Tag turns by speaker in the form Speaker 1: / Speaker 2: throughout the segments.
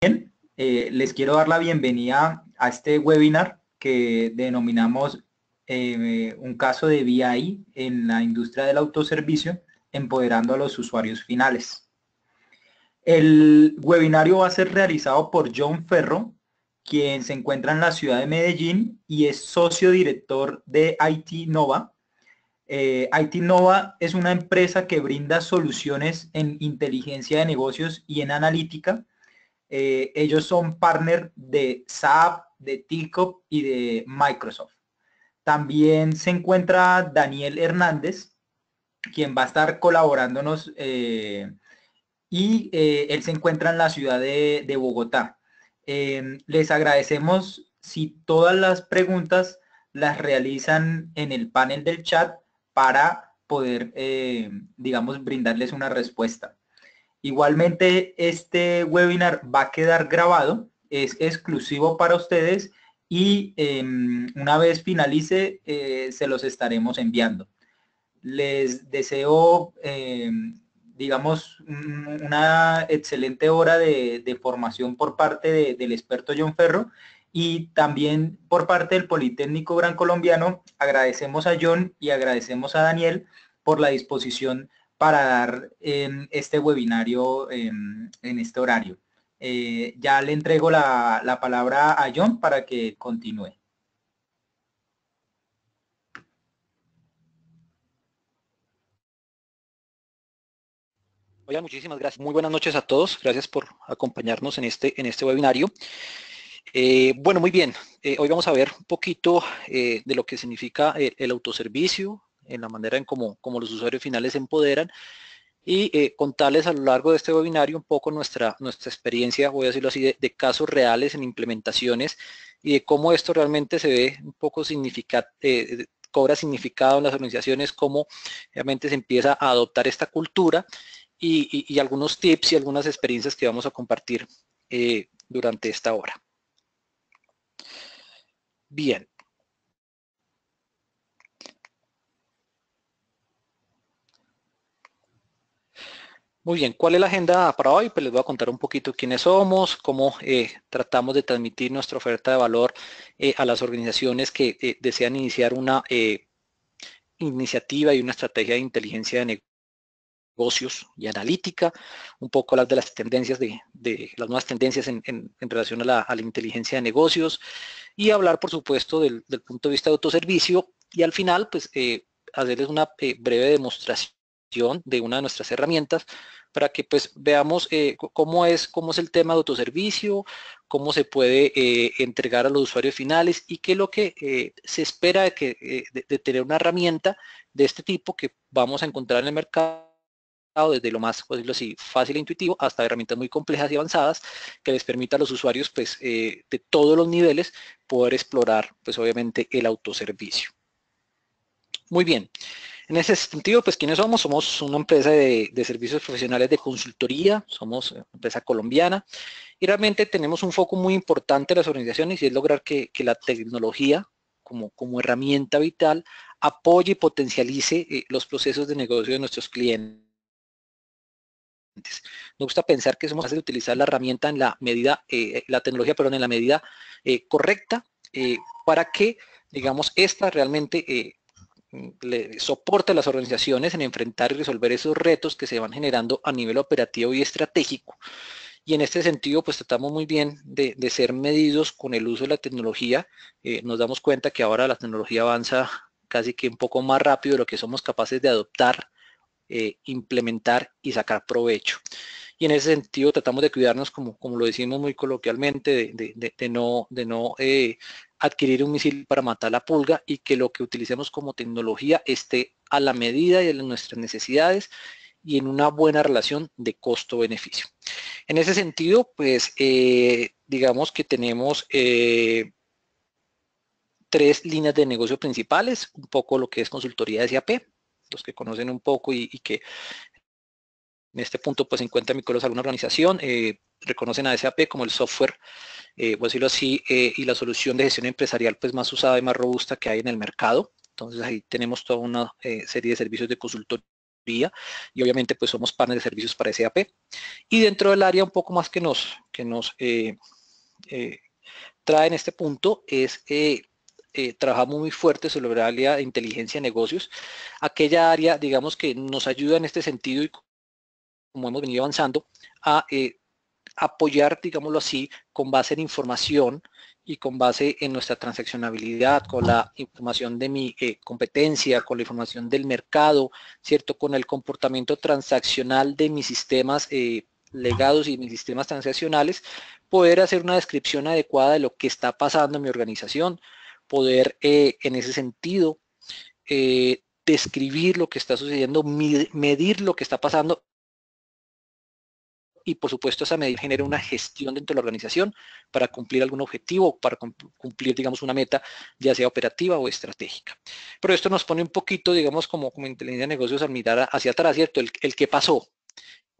Speaker 1: Bien, eh, les quiero dar la bienvenida a este webinar que denominamos eh, un caso de VI en la industria del autoservicio, empoderando a los usuarios finales. El webinario va a ser realizado por John Ferro, quien se encuentra en la ciudad de Medellín y es socio director de IT Nova. Eh, IT Nova es una empresa que brinda soluciones en inteligencia de negocios y en analítica eh, ellos son partner de SAP, de TICOP y de Microsoft. También se encuentra Daniel Hernández, quien va a estar colaborándonos eh, y eh, él se encuentra en la ciudad de Bogotá. les agradecemos si todas las preguntas las realizan en el panel del chat para poder, digamos, brindarles una respuesta. Igualmente, este webinar va a quedar grabado, es exclusivo para ustedes y em, una vez finalice, eh, se los estaremos enviando. Les deseo, em, digamos, una excelente hora de, formación por parte del experto John Ferro y también por parte del Politécnico Gran Colombiano, agradecemos a John y agradecemos a Daniel por la disposición para dar este webinario em, en este horario. Eh, ya le entrego la, palabra a John para que continúe.
Speaker 2: Hola, muchísimas gracias. Muy buenas noches a todos. Gracias por acompañarnos en este, en este webinario. Eh, bueno, muy bien. Eh, hoy vamos a ver un poquito de lo que significa el autoservicio, en la manera en cómo como los usuarios finales se empoderan y eh, contarles a lo largo de este webinario un poco nuestra, nuestra experiencia, voy a decirlo así, de, casos reales en implementaciones y de cómo esto realmente se ve un poco eh, cobra significado en las organizaciones, cómo realmente se empieza a adoptar esta cultura y, algunos tips y algunas experiencias que vamos a compartir eh, durante esta hora. Bien, Muy bien, ¿cuál es la agenda para hoy? Pues les voy a contar un poquito quiénes somos, cómo eh, tratamos de transmitir nuestra oferta de valor eh, a las organizaciones que eh, desean iniciar una iniciativa y una estrategia de inteligencia de negocios y analítica, un poco las de las tendencias, de, las nuevas tendencias en, relación a la, inteligencia de negocios y hablar, por supuesto, del, del punto de vista de autoservicio y al final, pues, hacerles una breve demostración de una de nuestras herramientas para que pues veamos eh, cómo es cómo es el tema de autoservicio cómo se puede eh, entregar a los usuarios finales y qué es lo que eh, se espera de, que, tener una herramienta de este tipo que vamos a encontrar en el mercado desde lo más fácil e intuitivo hasta herramientas muy complejas y avanzadas que les permita a los usuarios pues, de todos los niveles poder explorar pues obviamente el autoservicio. Muy bien. En ese sentido, pues, ¿quiénes somos? Somos una empresa de, servicios profesionales de consultoría, somos eh, una empresa colombiana y realmente tenemos un foco muy importante en las organizaciones y es lograr que, la tecnología como, como, herramienta vital apoye y potencialice eh, los procesos de negocio de nuestros clientes. Nos gusta pensar que somos capaces de utilizar la herramienta en la medida, eh, la tecnología, perdón, en la medida correcta para que, digamos, esta realmente le soporte a las organizaciones en enfrentar y resolver esos retos que se van generando a nivel operativo y estratégico. Y en este sentido, pues tratamos muy bien de, ser medidos con el uso de la tecnología. Eh, nos damos cuenta que ahora la tecnología avanza casi que un poco más rápido de lo que somos capaces de adoptar, eh, implementar y sacar provecho y en ese sentido tratamos de cuidarnos, como, como lo decimos muy coloquialmente, de, no, de no eh, adquirir un misil para matar la pulga y que lo que utilicemos como tecnología esté a la medida de nuestras necesidades y en una buena relación de costo-beneficio. En ese sentido, pues eh, digamos que tenemos eh, tres líneas de negocio principales, un poco lo que es consultoría de SAP, los que conocen un poco y que en este punto pues se encuentra Microsoft alguna organización, eh, reconocen a SAP como el software, eh, a decirlo así, eh, y la solución de gestión empresarial pues más usada y más robusta que hay en el mercado. Entonces ahí tenemos toda una eh, serie de servicios de consultoría y obviamente pues somos paneles de servicios para SAP. Y dentro del área un poco más que nos, que nos trae en este punto es trabajamos muy fuerte sobre la área de inteligencia de negocios, aquella área, digamos, que nos ayuda en este sentido y como hemos venido avanzando, a eh, apoyar, digámoslo así, con base en información y con base en nuestra transaccionabilidad, con la información de mi eh, competencia, con la información del mercado, ¿cierto? Con el comportamiento transaccional de mis sistemas eh, legados y mis sistemas transaccionales, poder hacer una descripción adecuada de lo que está pasando en mi organización, poder en ese sentido describir lo que está sucediendo, medir lo que está pasando y por supuesto esa medida genera una gestión dentro de la organización para cumplir algún objetivo, para cumplir, digamos, una meta, ya sea operativa o estratégica. Pero esto nos pone un poquito, digamos, como, como inteligencia de negocios al mirar hacia atrás, ¿cierto? El, que pasó,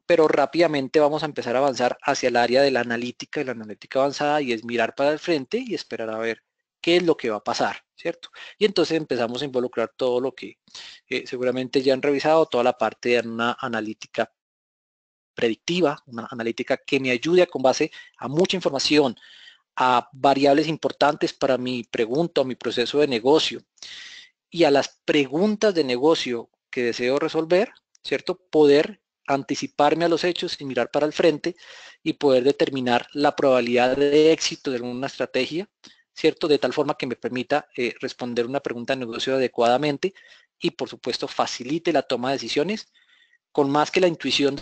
Speaker 2: pero rápidamente vamos a empezar a avanzar hacia el área de la analítica, de la analítica avanzada, y es mirar para el frente y esperar a ver qué es lo que va a pasar, ¿cierto? Y entonces empezamos a involucrar todo lo que eh, seguramente ya han revisado, toda la parte de una analítica predictiva, una analítica que me ayude con base a mucha información, a variables importantes para mi pregunta o mi proceso de negocio y a las preguntas de negocio que deseo resolver, ¿cierto? Poder anticiparme a los hechos y mirar para el frente y poder determinar la probabilidad de éxito de una estrategia, ¿cierto? De tal forma que me permita eh, responder una pregunta de negocio adecuadamente y, por supuesto, facilite la toma de decisiones con más que la intuición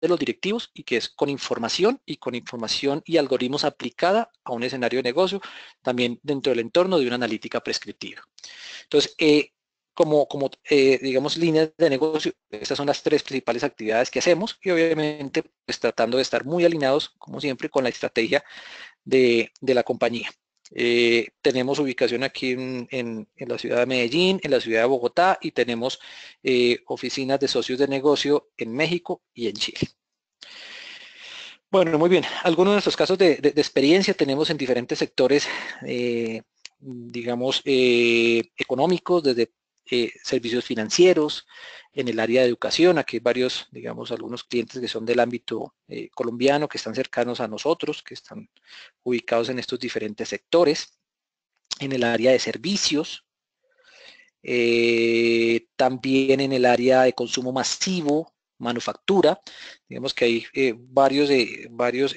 Speaker 2: de los directivos y que es con información y con información y algoritmos aplicada a un escenario de negocio, también dentro del entorno de una analítica prescriptiva. Entonces, eh, como, como eh, digamos, líneas de negocio, estas son las tres principales actividades que hacemos y obviamente pues, tratando de estar muy alineados, como siempre, con la estrategia de la compañía. Eh, tenemos ubicación aquí en, la ciudad de Medellín, en la ciudad de Bogotá y tenemos eh, oficinas de socios de negocio en México y en Chile. Bueno, muy bien. Algunos de nuestros casos de, experiencia tenemos en diferentes sectores, eh, digamos, económicos, desde eh, servicios financieros, en el área de educación, aquí hay varios, digamos, algunos clientes que son del ámbito eh, colombiano, que están cercanos a nosotros, que están ubicados en estos diferentes sectores, en el área de servicios, eh, también en el área de consumo masivo, manufactura, digamos que hay varios, de varios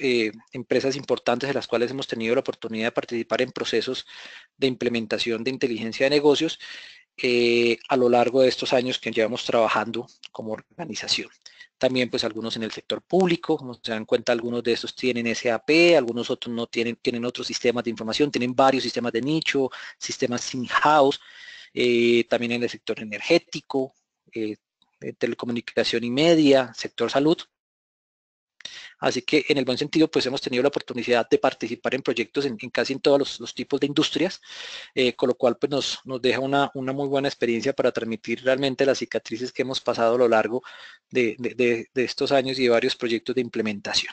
Speaker 2: empresas importantes de las cuales hemos tenido la oportunidad de participar en procesos de implementación de inteligencia de negocios eh, a lo largo de estos años que llevamos trabajando como organización. También pues algunos en el sector público, como se dan cuenta algunos de estos tienen SAP, algunos otros no tienen, tienen otros sistemas de información, tienen varios sistemas de nicho, sistemas in-house, eh, también en el sector energético, eh, telecomunicación y media, sector salud, Así que en el buen sentido, pues hemos tenido la oportunidad de participar en proyectos en, casi en todos los, tipos de industrias, eh, con lo cual pues nos, nos deja una, una, muy buena experiencia para transmitir realmente las cicatrices que hemos pasado a lo largo de, de, estos años y de varios proyectos de implementación.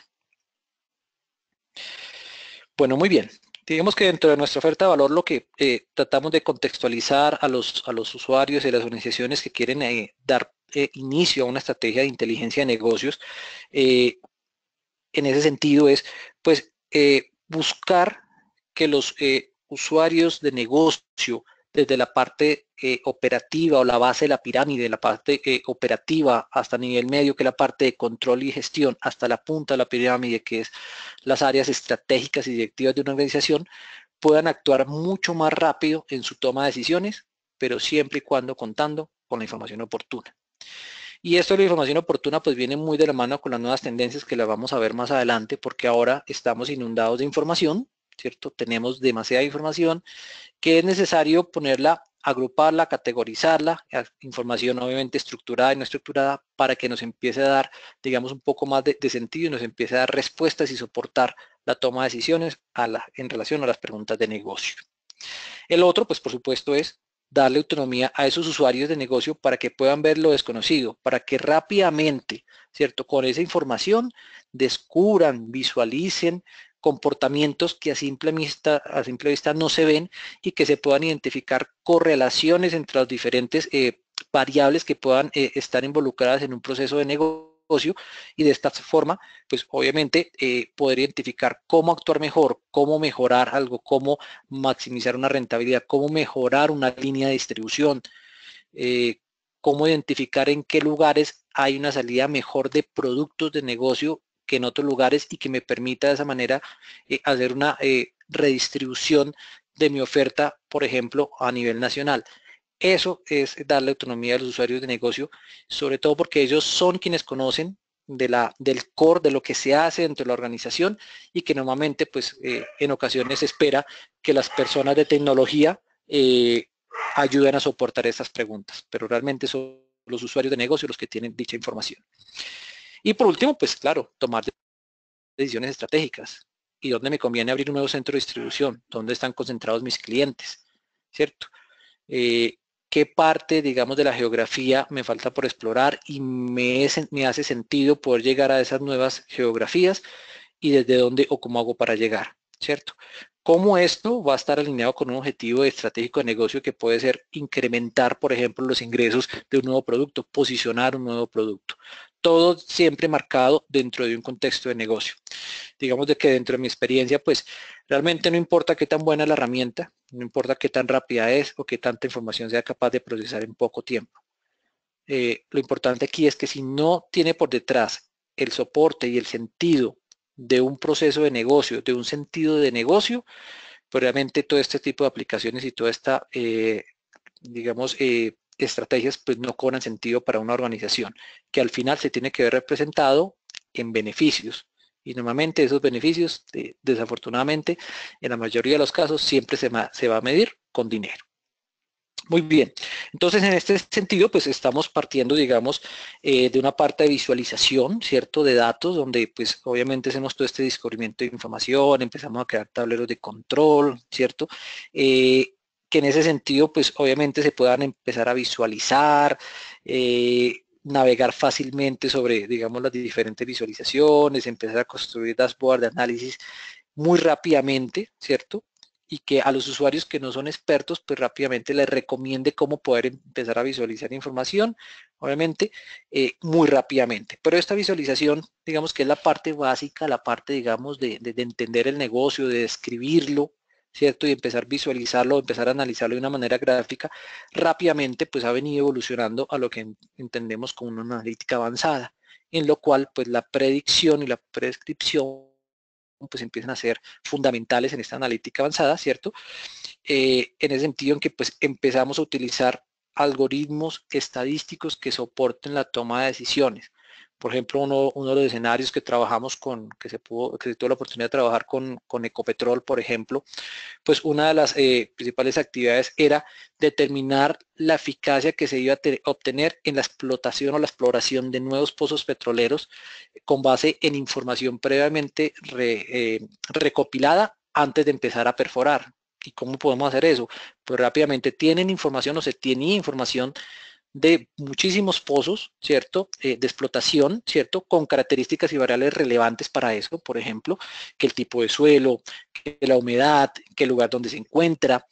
Speaker 2: Bueno, muy bien. Digamos que dentro de nuestra oferta de valor lo que eh, tratamos de contextualizar a los, a los usuarios y las organizaciones que quieren eh, dar inicio a una estrategia de inteligencia de negocios, eh, en ese sentido es pues eh, buscar que los eh, usuarios de negocio desde la parte eh, operativa o la base de la pirámide, la parte operativa hasta nivel medio, que es la parte de control y gestión, hasta la punta de la pirámide, que es las áreas estratégicas y directivas de una organización, puedan actuar mucho más rápido en su toma de decisiones, pero siempre y cuando contando con la información oportuna. Y esto de la información oportuna pues viene muy de la mano con las nuevas tendencias que las vamos a ver más adelante porque ahora estamos inundados de información, ¿cierto? Tenemos demasiada información que es necesario ponerla, agruparla, categorizarla, información obviamente estructurada y no estructurada para que nos empiece a dar, digamos, un poco más de, sentido y nos empiece a dar respuestas y soportar la toma de decisiones en relación a las preguntas de negocio. El otro, pues por supuesto, es darle autonomía a esos usuarios de negocio para que puedan ver lo desconocido, para que rápidamente, ¿cierto? Con esa información descubran, visualicen comportamientos que a simple, vista, a simple vista no se ven y que se puedan identificar correlaciones entre las diferentes eh, variables que puedan eh, estar involucradas en un proceso de negocio y de esta forma, pues obviamente eh, poder identificar cómo actuar mejor, cómo mejorar algo, cómo maximizar una rentabilidad, cómo mejorar una línea de distribución, eh, cómo identificar en qué lugares hay una salida mejor de productos de negocio que en otros lugares y que me permita de esa manera eh, hacer una redistribución de mi oferta, por ejemplo, a nivel nacional. Eso es darle autonomía a los usuarios de negocio, sobre todo porque ellos son quienes conocen de la, del core, de lo que se hace dentro de la organización y que normalmente pues eh, en ocasiones se espera que las personas de tecnología eh, ayuden a soportar estas preguntas, pero realmente son los usuarios de negocio los que tienen dicha información. Y por último, pues claro, tomar decisiones estratégicas y dónde me conviene abrir un nuevo centro de distribución, dónde están concentrados mis clientes, ¿cierto? Eh, qué parte, digamos, de la geografía me falta por explorar y me, me hace sentido poder llegar a esas nuevas geografías y desde dónde o cómo hago para llegar, ¿cierto? cómo esto va a estar alineado con un objetivo estratégico de negocio que puede ser incrementar, por ejemplo, los ingresos de un nuevo producto, posicionar un nuevo producto. Todo siempre marcado dentro de un contexto de negocio. Digamos de que dentro de mi experiencia, pues realmente no importa qué tan buena es la herramienta, no importa qué tan rápida es o qué tanta información sea capaz de procesar en poco tiempo. Eh, lo importante aquí es que si no tiene por detrás el soporte y el sentido de un proceso de negocio, de un sentido de negocio, pero realmente todo este tipo de aplicaciones y toda esta, eh, digamos, eh, estrategias pues no cobran sentido para una organización, que al final se tiene que ver representado en beneficios. Y normalmente esos beneficios, eh, desafortunadamente, en la mayoría de los casos, siempre se va a medir con dinero. Muy bien, entonces en este sentido pues estamos partiendo digamos eh, de una parte de visualización, ¿cierto? De datos donde pues obviamente hacemos todo este descubrimiento de información, empezamos a crear tableros de control, ¿cierto? Eh, que en ese sentido pues obviamente se puedan empezar a visualizar, eh, navegar fácilmente sobre digamos las diferentes visualizaciones, empezar a construir dashboards de análisis muy rápidamente, ¿cierto? y que a los usuarios que no son expertos, pues rápidamente les recomiende cómo poder empezar a visualizar información, obviamente, eh, muy rápidamente. Pero esta visualización, digamos que es la parte básica, la parte, digamos, de, de entender el negocio, de describirlo, ¿cierto? Y empezar a visualizarlo, empezar a analizarlo de una manera gráfica, rápidamente, pues ha venido evolucionando a lo que entendemos como una analítica avanzada, en lo cual, pues la predicción y la prescripción pues empiezan a ser fundamentales en esta analítica avanzada, ¿cierto? Eh, en el sentido en que pues empezamos a utilizar algoritmos estadísticos que soporten la toma de decisiones por ejemplo, uno, de los escenarios que trabajamos con, que se pudo, que se tuvo la oportunidad de trabajar con, Ecopetrol, por ejemplo, pues una de las eh, principales actividades era determinar la eficacia que se iba a obtener en la explotación o la exploración de nuevos pozos petroleros con base en información previamente eh, recopilada antes de empezar a perforar. ¿Y cómo podemos hacer eso? Pues rápidamente tienen información o se tiene información de muchísimos pozos, ¿cierto? Eh, de explotación, ¿cierto? Con características y variables relevantes para eso, por ejemplo, que el tipo de suelo, que la humedad, que el lugar donde se encuentra,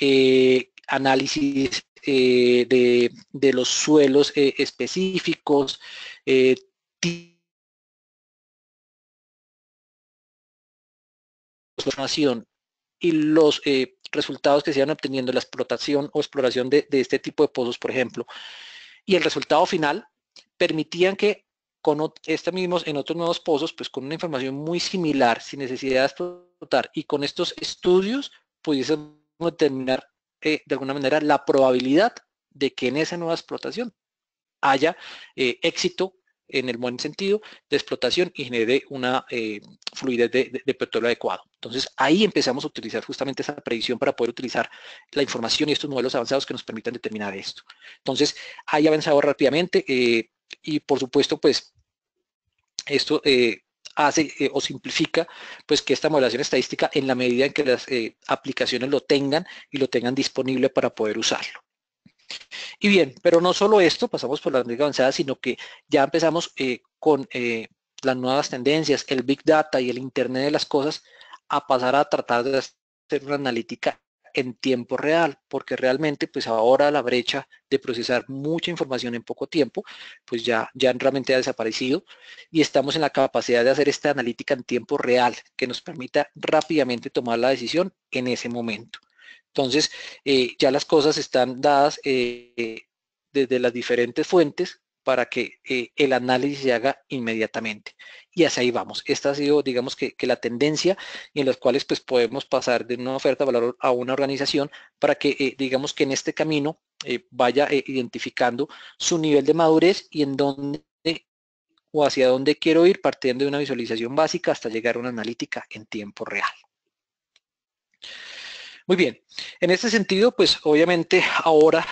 Speaker 2: eh, análisis eh, de, los suelos específicos, y los resultados que se iban obteniendo la explotación o exploración de, este tipo de pozos, por ejemplo, y el resultado final permitían que con este mismos, en otros nuevos pozos, pues con una información muy similar, sin necesidad de explotar, y con estos estudios pudiesen determinar eh, de alguna manera la probabilidad de que en esa nueva explotación haya eh, éxito en el buen sentido de explotación y genere una eh, fluidez de, petróleo adecuado. Entonces ahí empezamos a utilizar justamente esa predicción para poder utilizar la información y estos modelos avanzados que nos permitan determinar esto. Entonces ahí avanzado rápidamente eh, y por supuesto pues esto eh, hace o simplifica pues que esta modelación estadística en la medida en que las aplicaciones lo tengan y lo tengan disponible para poder usarlo. Y bien, pero no solo esto, pasamos por la métrica avanzada, sino que ya empezamos eh, con eh, las nuevas tendencias, el Big Data y el Internet de las cosas, a pasar a tratar de hacer una analítica en tiempo real, porque realmente pues ahora la brecha de procesar mucha información en poco tiempo, pues ya, ya realmente ha desaparecido y estamos en la capacidad de hacer esta analítica en tiempo real que nos permita rápidamente tomar la decisión en ese momento. Entonces, eh, ya las cosas están dadas eh, desde las diferentes fuentes para que eh, el análisis se haga inmediatamente. Y hacia ahí vamos. Esta ha sido, digamos, que, la tendencia en las cuales pues, podemos pasar de una oferta de valor a una organización para que, digamos, que en este camino vaya identificando su nivel de madurez y en dónde o hacia dónde quiero ir partiendo de una visualización básica hasta llegar a una analítica en tiempo real. Muy bien, en este sentido, pues obviamente ahora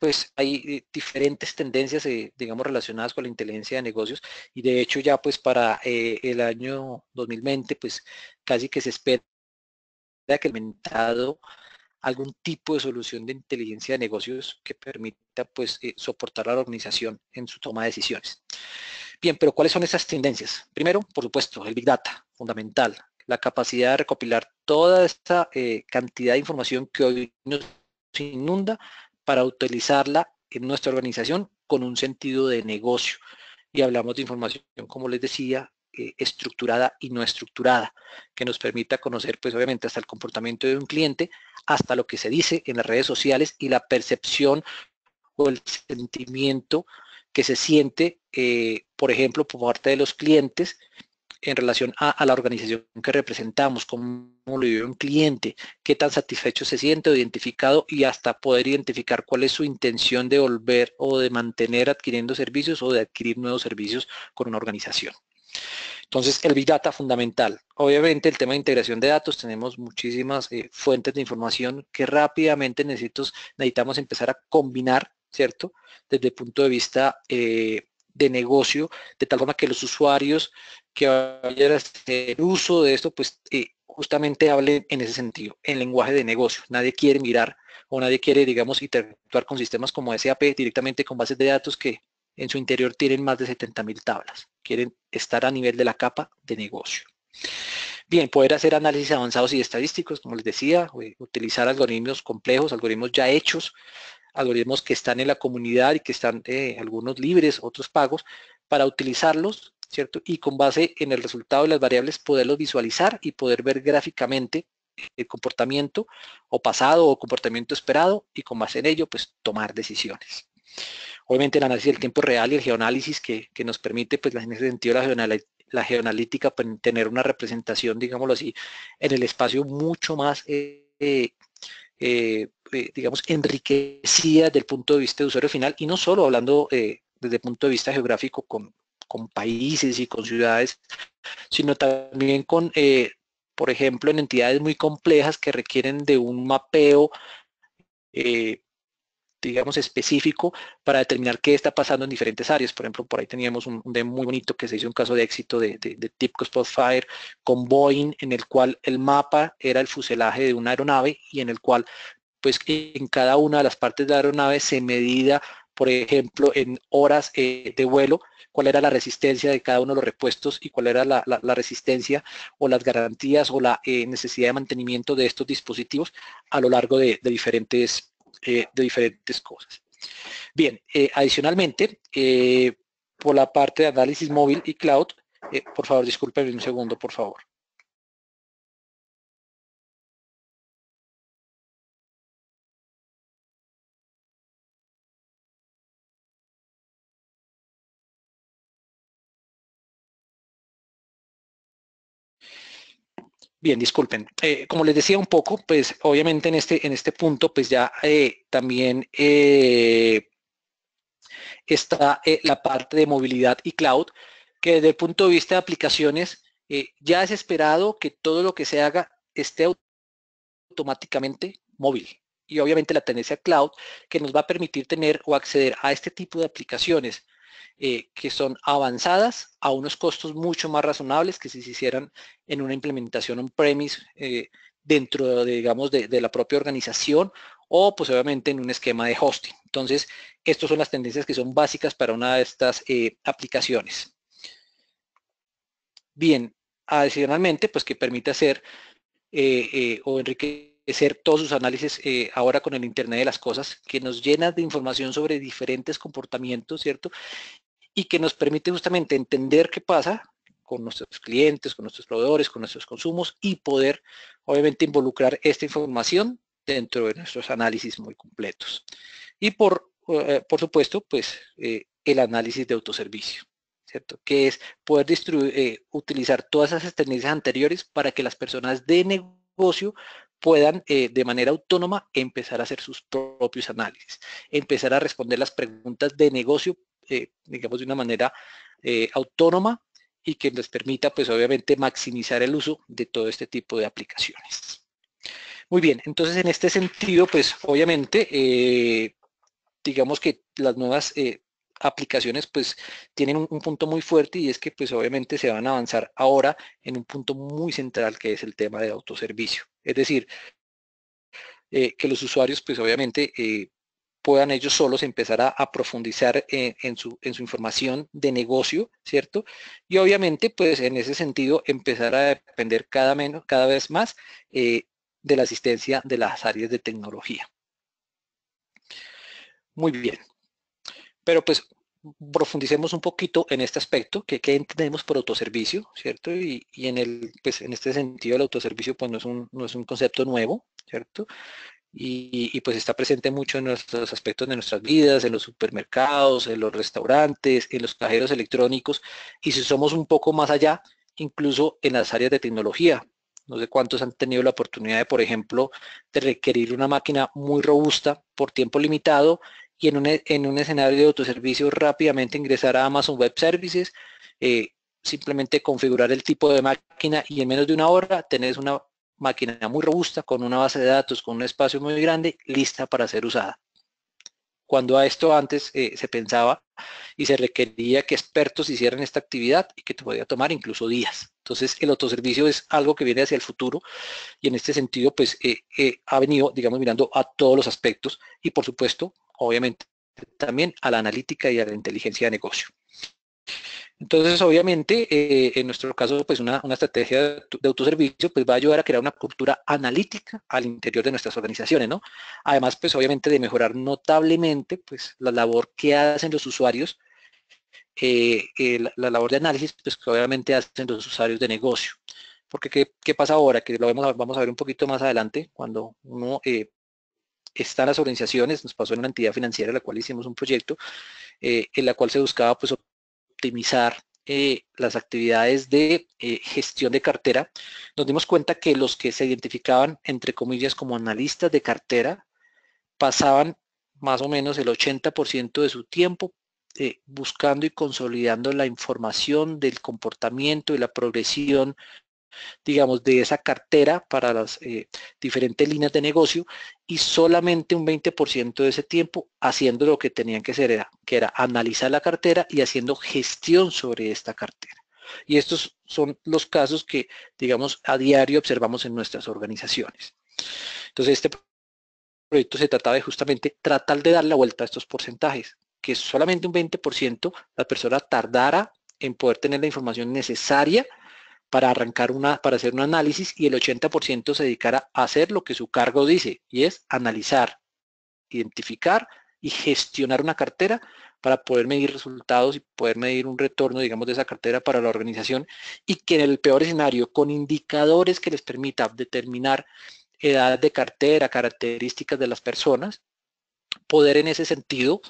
Speaker 2: pues hay eh, diferentes tendencias, eh, digamos, relacionadas con la inteligencia de negocios y de hecho ya pues para eh, el año 2020 pues casi que se espera que el algún tipo de solución de inteligencia de negocios que permita pues soportar a la organización en su toma de decisiones. Bien, pero ¿cuáles son esas tendencias? Primero, por supuesto, el Big Data, fundamental, la capacidad de recopilar toda esta eh, cantidad de información que hoy nos inunda para utilizarla en nuestra organización con un sentido de negocio. Y hablamos de información, como les decía, eh, estructurada y no estructurada, que nos permita conocer, pues obviamente, hasta el comportamiento de un cliente, hasta lo que se dice en las redes sociales y la percepción o el sentimiento que se siente, eh, por ejemplo, por parte de los clientes en relación a, la organización que representamos, cómo lo vive un cliente, qué tan satisfecho se siente o identificado y hasta poder identificar cuál es su intención de volver o de mantener adquiriendo servicios o de adquirir nuevos servicios con una organización. Entonces, el Big Data fundamental. Obviamente, el tema de integración de datos, tenemos muchísimas eh, fuentes de información que rápidamente necesitamos empezar a combinar, ¿cierto? Desde el punto de vista eh, de negocio, de tal forma que los usuarios que vaya a hacer uso de esto, pues justamente hablen en ese sentido, en lenguaje de negocio. Nadie quiere mirar o nadie quiere, digamos, interactuar con sistemas como SAP directamente con bases de datos que en su interior tienen más de 70.000 tablas. Quieren estar a nivel de la capa de negocio. Bien, poder hacer análisis avanzados y estadísticos, como les decía, eh, utilizar algoritmos complejos, algoritmos ya hechos, algoritmos que están en la comunidad y que están eh, algunos libres, otros pagos, para utilizarlos ¿cierto? Y con base en el resultado de las variables poderlo visualizar y poder ver gráficamente eh, el comportamiento o pasado o comportamiento esperado y con base en ello, pues tomar decisiones. Obviamente el análisis del tiempo real y el geoanálisis que, nos permite, pues en ese sentido, la, la geoanalítica, pues, tener una representación, digámoslo así, en el espacio mucho más, eh, eh, digamos, enriquecida del punto de vista de usuario final y no solo hablando desde el punto de vista geográfico con, con países y con ciudades, sino también con, eh, por ejemplo, en entidades muy complejas que requieren de un mapeo, eh, digamos, específico para determinar qué está pasando en diferentes áreas. Por ejemplo, por ahí teníamos un, de muy bonito que se hizo un caso de éxito de, de, de Tipco Spotfire con Boeing, en el cual el mapa era el fuselaje de una aeronave y en el cual pues en cada una de las partes de la aeronave se medida por ejemplo, en horas eh, de vuelo, cuál era la resistencia de cada uno de los repuestos y cuál era la, resistencia o las garantías o la eh, necesidad de mantenimiento de estos dispositivos a lo largo de, diferentes, eh, de diferentes cosas. Bien, adicionalmente, por la
Speaker 1: parte de análisis móvil y cloud, por favor, discúlpenme un segundo, por favor.
Speaker 2: Bien, disculpen. Eh, como les decía un poco, pues obviamente en este, en este punto, pues ya eh, también eh, está la parte de movilidad y cloud, que desde el punto de vista de aplicaciones, ya es esperado que todo lo que se haga esté automáticamente móvil. Y obviamente la tendencia cloud que nos va a permitir tener o acceder a este tipo de aplicaciones eh, que son avanzadas a unos costos mucho más razonables que si se hicieran en una implementación on-premise eh, dentro de, digamos, de, la propia organización o pues obviamente en un esquema de hosting. Entonces, estas son las tendencias que son básicas para una de estas eh, aplicaciones. Bien, adicionalmente, pues que permite hacer o enriquecer todos sus análisis ahora con el Internet de las Cosas, que nos llena de información sobre diferentes comportamientos, ¿cierto? y que nos permite justamente entender qué pasa con nuestros clientes, con nuestros proveedores, con nuestros consumos y poder obviamente involucrar esta información dentro de nuestros análisis muy completos. Y por, eh, por supuesto, pues eh, el análisis de autoservicio, ¿cierto? Que es poder eh, utilizar todas esas tendencias anteriores para que las personas de negocio puedan de manera autónoma empezar a hacer sus propios análisis, empezar a responder las preguntas de negocio eh, digamos, de una manera eh, autónoma y que les permita, pues obviamente, maximizar el uso de todo este tipo de aplicaciones. Muy bien, entonces en este sentido, pues obviamente, eh, digamos que las nuevas aplicaciones pues tienen un, punto muy fuerte y es que pues obviamente se van a avanzar ahora en un punto muy central que es el tema de autoservicio. Es decir, que los usuarios pues obviamente puedan ellos solos empezar a, profundizar en, su, en, su, información de negocio, ¿cierto? Y obviamente, pues en ese sentido, empezar a depender cada, menos, cada vez más eh, de la asistencia de las áreas de tecnología. Muy bien. Pero pues profundicemos un poquito en este aspecto, que, entendemos por autoservicio, ¿cierto? Y, en, el, pues, en este sentido el autoservicio pues, no, no es un concepto nuevo, ¿cierto? y, pues está presente mucho en nuestros aspectos de nuestras vidas, en los supermercados, en los restaurantes, en los cajeros electrónicos y si somos un poco más allá, incluso en las áreas de tecnología. No sé cuántos han tenido la oportunidad de, por ejemplo, de requerir una máquina muy robusta por tiempo limitado y en un, en un escenario de autoservicio rápidamente ingresar a Amazon Web Services, eh, simplemente configurar el tipo de máquina y en menos de una hora tenés una máquina muy robusta, con una base de datos, con un espacio muy grande, lista para ser usada. Cuando a esto antes eh, se pensaba y se requería que expertos hicieran esta actividad y que te podía tomar incluso días. Entonces el autoservicio es algo que viene hacia el futuro y en este sentido pues eh, eh, ha venido, digamos, mirando a todos los aspectos y por supuesto, obviamente, también a la analítica y a la inteligencia de negocio. Entonces, obviamente, eh, en nuestro caso, pues una, estrategia de, autoservicio pues va a ayudar a crear una cultura analítica al interior de nuestras organizaciones, ¿no? Además, pues obviamente de mejorar notablemente pues la labor que hacen los usuarios, eh, eh, la, labor de análisis pues que obviamente hacen los usuarios de negocio. Porque ¿qué, pasa ahora? Que lo vemos, vamos a ver un poquito más adelante cuando uno están las organizaciones, nos pasó en una entidad financiera en la cual hicimos un proyecto en la cual se buscaba pues optimizar eh, las actividades de eh, gestión de cartera, nos dimos cuenta que los que se identificaban, entre comillas, como analistas de cartera, pasaban más o menos el 80% de su tiempo eh, buscando y consolidando la información del comportamiento y la progresión digamos, de esa cartera para las eh, diferentes líneas de negocio y solamente un 20% de ese tiempo haciendo lo que tenían que hacer, era, que era analizar la cartera y haciendo gestión sobre esta cartera. Y estos son los casos que, digamos, a diario observamos en nuestras organizaciones. Entonces, este proyecto se trataba de justamente tratar de dar la vuelta a estos porcentajes, que solamente un 20% la persona tardara en poder tener la información necesaria para arrancar una, para hacer un análisis y el 80% se dedicará a hacer lo que su cargo dice y es analizar, identificar y gestionar una cartera para poder medir resultados y poder medir un retorno, digamos, de esa cartera para la organización y que en el peor escenario, con indicadores que les permita determinar edad de cartera, características de las personas, poder en ese sentido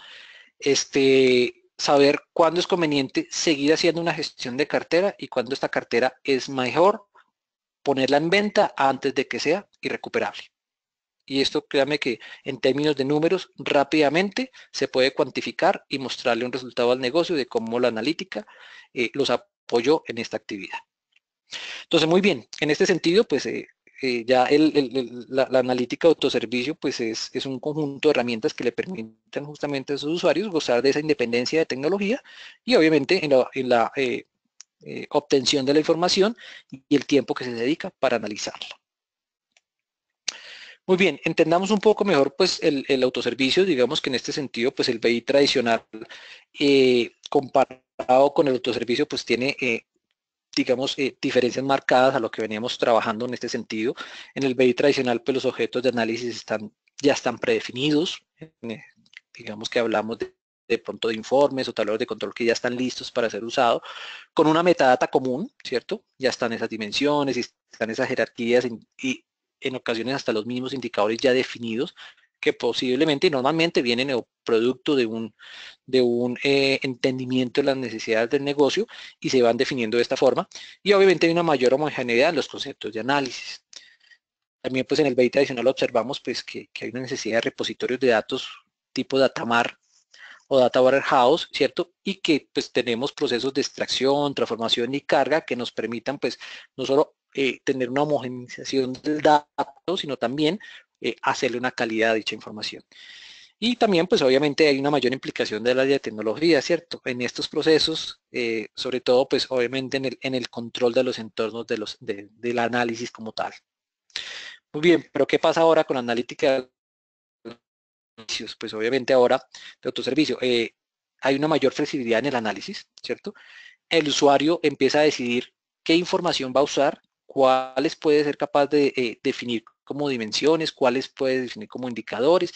Speaker 2: este, saber cuándo es conveniente seguir haciendo una gestión de cartera y cuándo esta cartera es mejor ponerla en venta antes de que sea irrecuperable. Y esto créame que en términos de números rápidamente se puede cuantificar y mostrarle un resultado al negocio de cómo la analítica eh, los apoyó en esta actividad. Entonces, muy bien, en este sentido, pues eh, ya la, analítica de autoservicio pues es, un conjunto de herramientas que le permiten justamente a sus usuarios gozar de esa independencia de tecnología y obviamente en la, eh, eh, obtención de la información y el tiempo que se dedica para analizarlo. Muy bien, entendamos un poco mejor pues el, autoservicio, digamos que en este sentido pues el BI tradicional eh, comparado con el autoservicio pues tiene digamos, eh, diferencias marcadas a lo que veníamos trabajando en este sentido. En el BI tradicional, pues los objetos de análisis están, ya están predefinidos. Eh, digamos que hablamos de, pronto de informes o talores de control que ya están listos para ser usados, con una metadata común, ¿cierto? Ya están esas dimensiones, y están esas jerarquías y en ocasiones hasta los mismos indicadores ya definidos que posiblemente y normalmente vienen producto de un, de un eh, entendimiento de las necesidades del negocio y se van definiendo de esta forma. Y obviamente hay una mayor homogeneidad en los conceptos de análisis. También pues en el BI tradicional observamos pues que, hay una necesidad de repositorios de datos tipo datamar o data warehouse, ¿cierto? Y que pues tenemos procesos de extracción, transformación y carga que nos permitan pues no solo eh, tener una homogeneización del dato, sino también eh, hacerle una calidad a dicha información. Y también, pues obviamente hay una mayor implicación de la de tecnología, ¿cierto? En estos procesos, eh, sobre todo, pues obviamente en el, control de los entornos de los, del análisis como tal. Muy bien, pero ¿qué pasa ahora con la analítica de servicios? Pues obviamente ahora de autoservicio eh, hay una mayor flexibilidad en el análisis, ¿cierto? El usuario empieza a decidir qué información va a usar, cuáles puede ser capaz de definir como dimensiones, cuáles puede definir como indicadores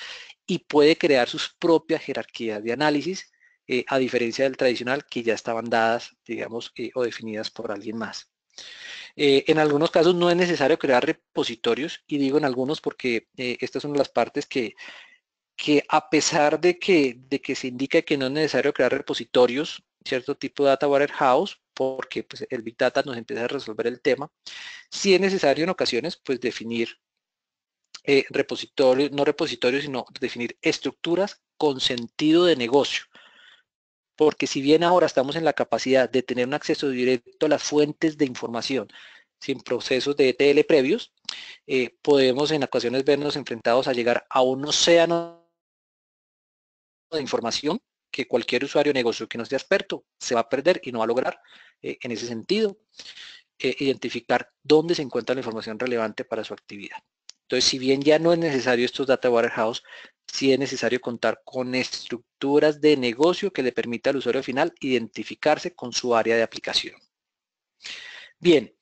Speaker 2: y puede crear sus propias jerarquías de análisis, eh, a diferencia del tradicional que ya estaban dadas, digamos, eh, o definidas por alguien más. Eh, en algunos casos no es necesario crear repositorios, y digo en algunos porque estas son las partes que, que a pesar de que, de que se indica que no es necesario crear repositorios, cierto tipo de data warehouse, porque pues, el Big Data nos empieza a resolver el tema, si es necesario en ocasiones pues definir eh, no repositorios, sino definir estructuras con sentido de negocio. Porque si bien ahora estamos en la capacidad de tener un acceso directo a las fuentes de información sin procesos de ETL previos, eh, podemos en ocasiones vernos enfrentados a llegar a un océano de información que cualquier usuario negocio que no sea experto se va a perder y no va a lograr eh, en ese sentido identificar dónde se encuentra la información relevante para su actividad. Entonces, si bien ya no es necesario estos data warehouse, sí es necesario contar con estructuras de negocio que le permita al usuario final identificarse con su área de aplicación. Bien,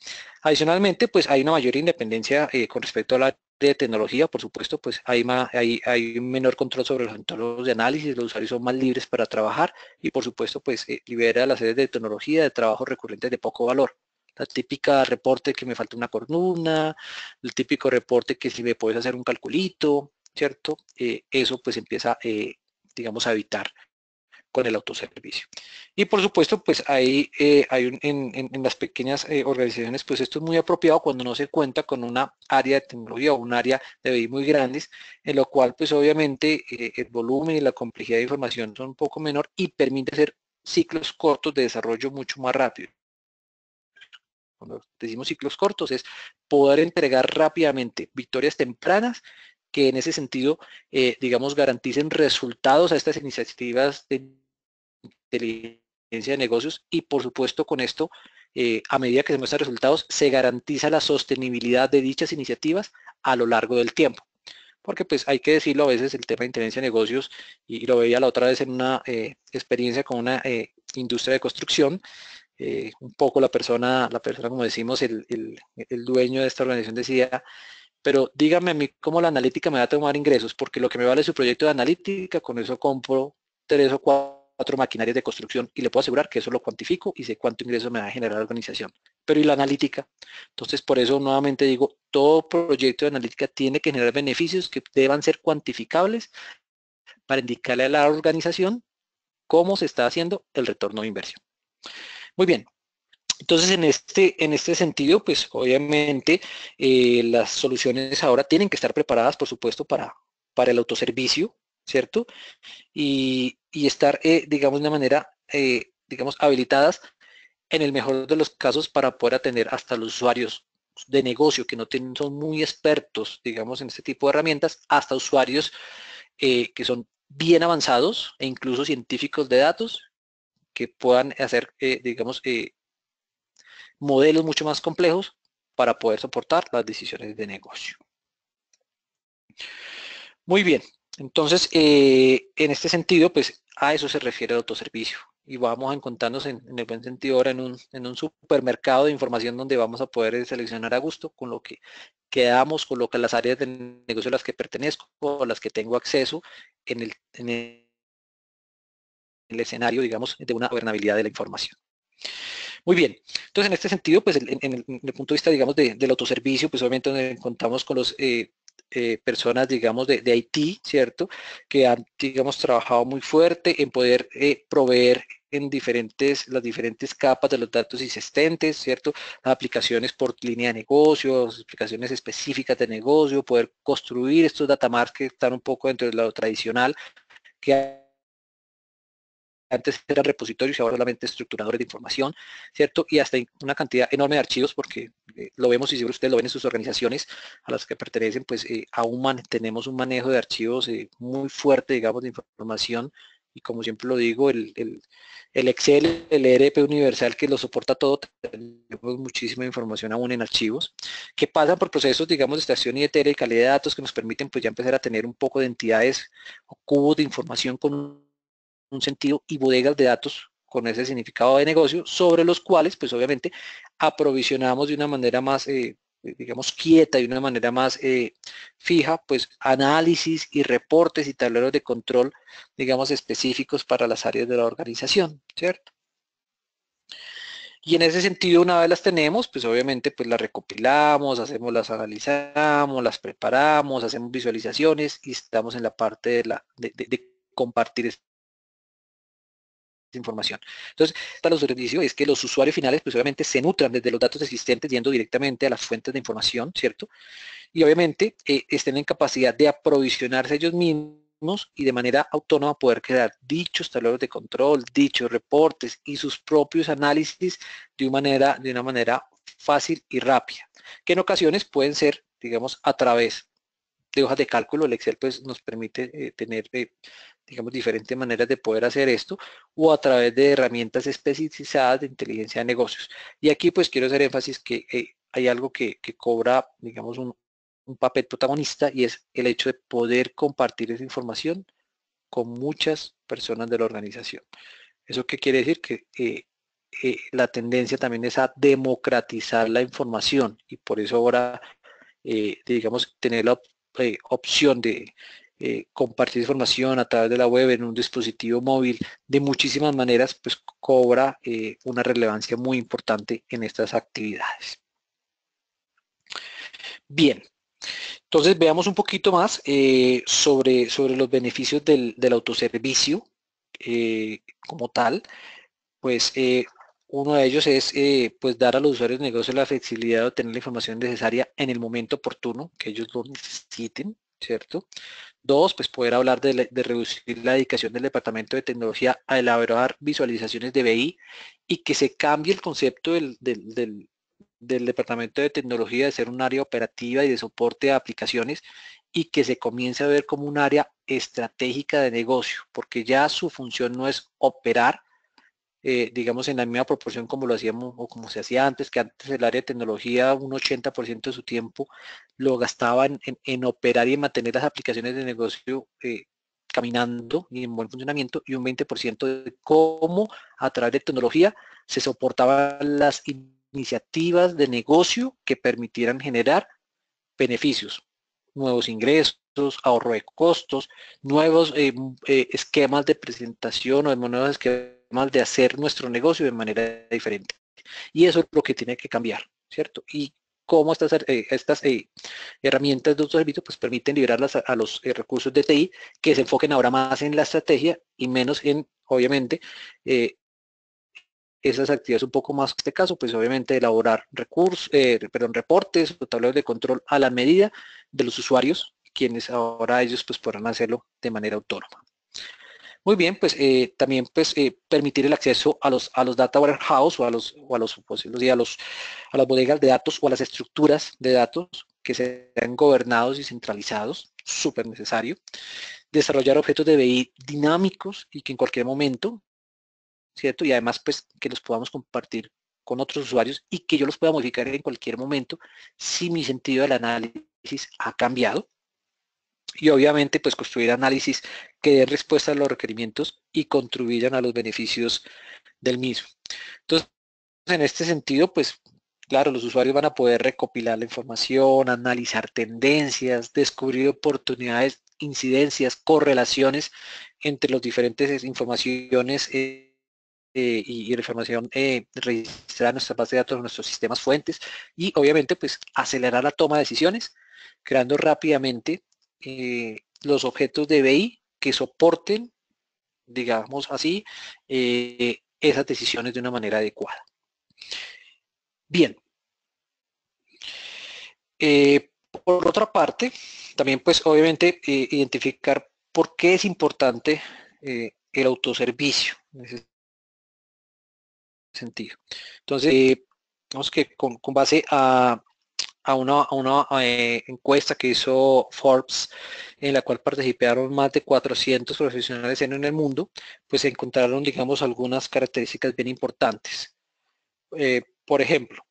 Speaker 2: adicionalmente, pues hay una mayor independencia eh, con respecto a la de tecnología, por supuesto, pues hay, un menor control sobre los entornos de análisis, los usuarios son más libres para trabajar y por supuesto, pues eh, libera las sedes de tecnología de trabajo recurrente de poco valor la típica reporte que me falta una columna, el típico reporte que si me puedes hacer un calculito, ¿cierto? Eh, eso pues empieza, eh, digamos, a evitar con el autoservicio. Y por supuesto, pues ahí eh, hay en, las pequeñas organizaciones, pues esto es muy apropiado cuando no se cuenta con una área de tecnología o un área de BI muy grandes, en lo cual pues obviamente el volumen y la complejidad de información son un poco menor y permite hacer ciclos cortos de desarrollo mucho más rápido. Cuando decimos ciclos cortos es poder entregar rápidamente victorias tempranas que en ese sentido, eh, digamos, garanticen resultados a estas iniciativas de inteligencia de negocios y por supuesto con esto, eh, a medida que se muestran resultados, se garantiza la sostenibilidad de dichas iniciativas a lo largo del tiempo porque pues hay que decirlo a veces el tema de inteligencia de negocios y, lo veía la otra vez en una eh, experiencia con una industria de construcción eh, un poco la persona, la persona, como decimos, el, dueño de esta organización decía, pero dígame a mí cómo la analítica me va a tomar ingresos, porque lo que me vale su proyecto de analítica, con eso compro tres o cuatro maquinarias de construcción y le puedo asegurar que eso lo cuantifico y sé cuánto ingreso me va a generar la organización. Pero y la analítica. Entonces, por eso nuevamente digo, todo proyecto de analítica tiene que generar beneficios que deban ser cuantificables para indicarle a la organización cómo se está haciendo el retorno de inversión. Muy bien. Entonces, en este, en este sentido, pues obviamente eh, las soluciones ahora tienen que estar preparadas, por supuesto, para, para el autoservicio, ¿cierto? Y, estar, eh, digamos, de una manera, eh, digamos, habilitadas en el mejor de los casos para poder atender hasta los usuarios de negocio que no tienen, son muy expertos, digamos, en este tipo de herramientas, hasta usuarios que son bien avanzados e incluso científicos de datos que puedan hacer, eh, digamos, eh, modelos mucho más complejos para poder soportar las decisiones de negocio. Muy bien, entonces, eh, en este sentido, pues a eso se refiere el autoservicio. Y vamos a encontrarnos en, el buen sentido ahora en un, en un, supermercado de información donde vamos a poder seleccionar a gusto con lo que quedamos, con lo que las áreas de negocio a las que pertenezco o a las que tengo acceso en el el escenario, digamos, de una gobernabilidad de la información. Muy bien, entonces en este sentido, pues en, el, punto de vista, digamos, del autoservicio, pues obviamente nos encontramos con las eh, eh, personas, digamos, de, Haití, ¿cierto? Que han, digamos, trabajado muy fuerte en poder eh, proveer en diferentes, las diferentes capas de los datos existentes, ¿cierto? Aplicaciones por línea de negocio, aplicaciones específicas de negocio, poder construir estos datamarks que están un poco dentro de lo tradicional, que antes eran repositorios y ahora solamente estructuradores de información, ¿cierto? Y hasta una cantidad enorme de archivos, porque eh, lo vemos y si ustedes lo ven en sus organizaciones a las que pertenecen, pues eh, aún tenemos un manejo de archivos eh, muy fuerte, digamos, de información. Y como siempre lo digo, el, Excel, el ERP universal que lo soporta todo, tenemos muchísima información aún en archivos, que pasan por procesos, digamos, de extracción y de y calidad de datos que nos permiten pues ya empezar a tener un poco de entidades o cubos de información con un sentido y bodegas de datos con ese significado de negocio, sobre los cuales, pues obviamente, aprovisionamos de una manera más, eh, eh, digamos, quieta, y una manera más eh, fija, pues análisis y reportes y tableros de control, digamos, específicos para las áreas de la organización, ¿cierto? Y en ese sentido, una vez las tenemos, pues obviamente pues las recopilamos, hacemos, las analizamos, las preparamos, hacemos visualizaciones y estamos en la parte de, la, de, de, de compartir información. Entonces, para los servicios es que los usuarios finales, pues obviamente se nutran desde los datos existentes yendo directamente a las fuentes de información, ¿cierto? Y obviamente eh, estén en capacidad de aprovisionarse ellos mismos y de manera autónoma poder crear dichos tableros de control, dichos reportes y sus propios análisis de una manera, de una manera fácil y rápida, que en ocasiones pueden ser, digamos, a través de hojas de cálculo. El Excel pues, nos permite eh, tener, eh, digamos, diferentes maneras de poder hacer esto o a través de herramientas especializadas de inteligencia de negocios. Y aquí pues quiero hacer énfasis que eh, hay algo que, cobra, digamos, un, papel protagonista y es el hecho de poder compartir esa información con muchas personas de la organización. ¿Eso qué quiere decir? Que la tendencia también es a democratizar la información y por eso ahora, digamos, tener la eh, opción de eh, compartir información a través de la web en un dispositivo móvil de muchísimas maneras, pues cobra eh, una relevancia muy importante en estas actividades. Bien, entonces veamos un poquito más sobre, sobre los beneficios del, del autoservicio como tal. Pues uno de ellos es eh, pues dar a los usuarios de negocio la flexibilidad de obtener la información necesaria en el momento oportuno que ellos lo necesiten, ¿cierto? Dos, pues poder hablar de, reducir la dedicación del Departamento de Tecnología a elaborar visualizaciones de BI y que se cambie el concepto del, del Departamento de Tecnología de ser un área operativa y de soporte a aplicaciones y que se comience a ver como un área estratégica de negocio, porque ya su función no es operar, eh, digamos, en la misma proporción como lo hacíamos o como se hacía antes, que antes el área de tecnología un 80% de su tiempo lo gastaba en, operar y mantener las aplicaciones de negocio eh, caminando y en buen funcionamiento y un 20% de cómo a través de tecnología se soportaban las iniciativas de negocio que permitieran generar beneficios, nuevos ingresos, ahorro de costos, nuevos eh, esquemas de presentación o de nuevos esquemas de hacer nuestro negocio de manera diferente. Y eso es lo que tiene que cambiar, ¿cierto? Y cómo estas, eh, estas eh, herramientas de autoservicio pues, permiten liberarlas a, los eh, recursos de TI que se enfoquen ahora más en la estrategia y menos en, obviamente, esas actividades un poco más, en este caso, pues obviamente elaborar recursos, perdón, reportes o tableros de control a la medida de los usuarios, quienes ahora ellos pues podrán hacerlo de manera autónoma. Muy bien, pues eh, también pues, eh, permitir el acceso a los, a los data warehouse o a los, o a los, pues, los, a las bodegas de datos o a las estructuras de datos que sean gobernados y centralizados, súper necesario. Desarrollar objetos de BI dinámicos y que en cualquier momento, ¿cierto? Y además pues que los podamos compartir con otros usuarios y que yo los pueda modificar en cualquier momento si mi sentido del análisis ha cambiado y obviamente pues construir análisis que den respuesta a los requerimientos y contribuyan a los beneficios del mismo. Entonces, en este sentido, pues claro, los usuarios van a poder recopilar la información, analizar tendencias, descubrir oportunidades, incidencias, correlaciones entre los diferentes informaciones eh, eh, y, la información eh, registrada en nuestra base de datos, nuestros sistemas fuentes y obviamente pues acelerar la toma de decisiones, creando rápidamente eh, los objetos de BI que soporten, digamos así, eh, esas decisiones de una manera adecuada. Bien. Eh, por otra parte, también pues obviamente identificar por qué es importante el autoservicio sentido. Entonces, vamos que con base a, a una, eh, encuesta que hizo Forbes, en la cual participaron más de 400 profesionales en el mundo, pues encontraron, digamos, algunas características bien importantes. Eh, por ejemplo,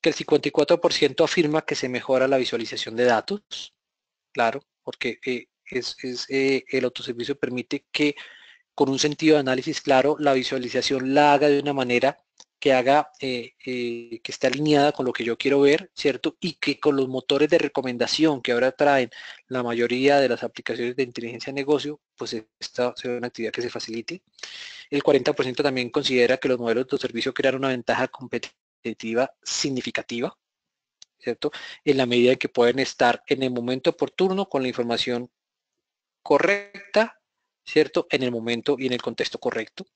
Speaker 2: que el 54% afirma que se mejora la visualización de datos, claro, porque eh, el autoservicio permite que con un sentido de análisis claro, la visualización la haga de una manera que haga, eh, eh, que esté alineada con lo que yo quiero ver, ¿cierto? Y que con los motores de recomendación que ahora traen la mayoría de las aplicaciones de inteligencia de negocio, pues e-, esta sea una actividad que se facilite. El 40% también considera que los modelos de servicio crean una ventaja competitiva significativa, ¿cierto? En la medida en que pueden estar en el momento oportuno con la información correcta, ¿cierto? En el momento y en el contexto correcto.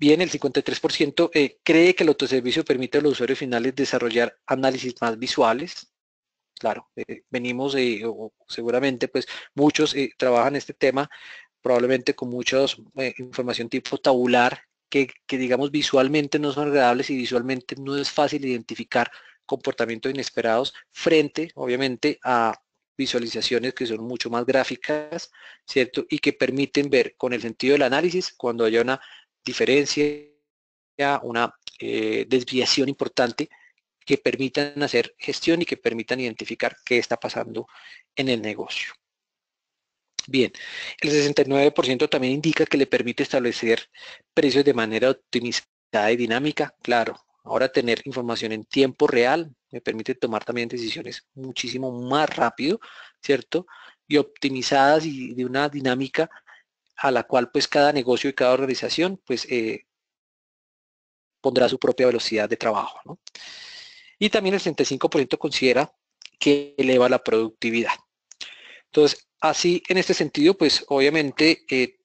Speaker 2: Bien, el 53% eh, cree que el autoservicio permite a los usuarios finales desarrollar análisis más visuales. Claro, eh, venimos, seguramente, pues muchos eh, trabajan este tema, probablemente con mucha información tipo tabular, que, que, digamos visualmente no son agradables y visualmente no es fácil identificar comportamientos inesperados frente, obviamente, a visualizaciones que son mucho más gráficas, ¿cierto? Y que permiten ver con el sentido del análisis cuando haya una diferencia, una eh, desviación importante que permitan hacer gestión y que permitan identificar qué está pasando en el negocio. Bien, el 69% también indica que le permite establecer precios de manera optimizada y dinámica. Claro, ahora tener información en tiempo real me permite tomar también decisiones muchísimo más rápido, ¿cierto? Y optimizadas y de una dinámica a la cual pues cada negocio y cada organización pues eh, pondrá su propia velocidad de trabajo. Y también el 65% considera que eleva la productividad. Entonces, así en este sentido, pues obviamente eh,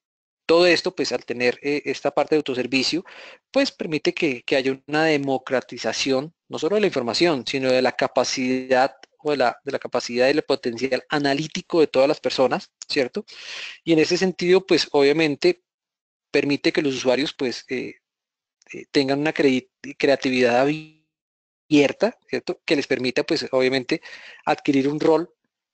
Speaker 2: todo esto, pues al tener eh, esta parte de autoservicio, pues permite que, que haya una democratización, no solo de la información, sino de la capacidad de la, capacidad y el potencial analítico de todas las personas, ¿cierto? Y en ese sentido, pues obviamente permite que los usuarios pues eh, eh, tengan una creatividad abierta, ¿cierto? Que les permita pues obviamente adquirir un rol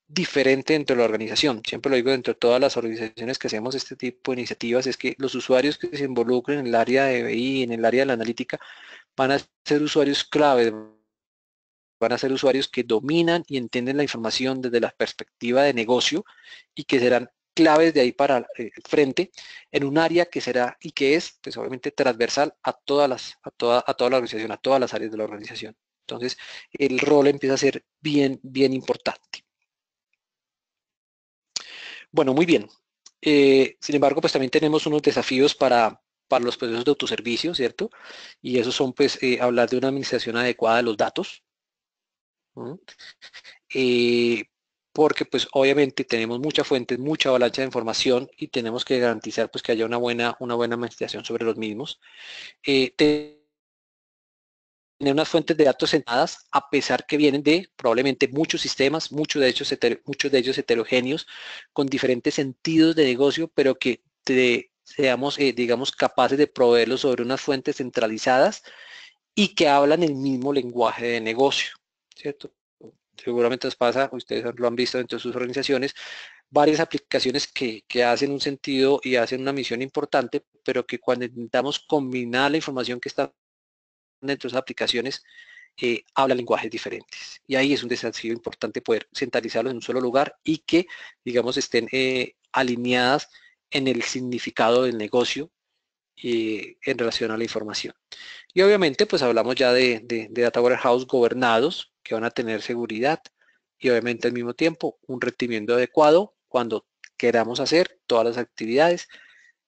Speaker 2: diferente dentro de la organización. Siempre lo digo dentro de todas las organizaciones que hacemos este tipo de iniciativas, es que los usuarios que se involucren en el área de BI, en el área de la analítica, van a ser usuarios clave van a ser usuarios que dominan y entienden la información desde la perspectiva de negocio y que serán claves de ahí para eh, el frente en un área que será y que es pues, obviamente transversal a todas las a toda la organización a todas las áreas de la organización entonces el rol empieza a ser bien bien importante bueno muy bien eh, sin embargo pues también tenemos unos desafíos para los procesos de autoservicio, ¿cierto? Y esos son, pues, eh, hablar de una administración adecuada de los datos, eh, porque pues obviamente tenemos muchas fuentes, mucha avalancha de información y tenemos que garantizar pues que haya una buena, una buena investigación sobre los mismos. Eh, tener unas fuentes de datos sentadas a pesar que vienen de probablemente muchos sistemas, muchos de, ellos muchos de ellos heterogéneos, con diferentes sentidos de negocio, pero que seamos, eh, digamos, capaces de proveerlos sobre unas fuentes centralizadas y que hablan el mismo lenguaje de negocio. ¿cierto? Seguramente os pasa, ustedes lo han visto dentro de sus organizaciones, varias aplicaciones que, hacen un sentido y hacen una misión importante, pero que cuando intentamos combinar la información que está dentro de esas aplicaciones, eh, habla lenguajes diferentes. Y ahí es un desafío importante poder centralizarlo en un solo lugar y que, digamos, estén eh, alineadas en el significado del negocio eh, en relación a la información. Y obviamente, pues hablamos ya de, Data Warehouse gobernados, que van a tener seguridad y obviamente al mismo tiempo un rendimiento adecuado cuando queramos hacer todas las actividades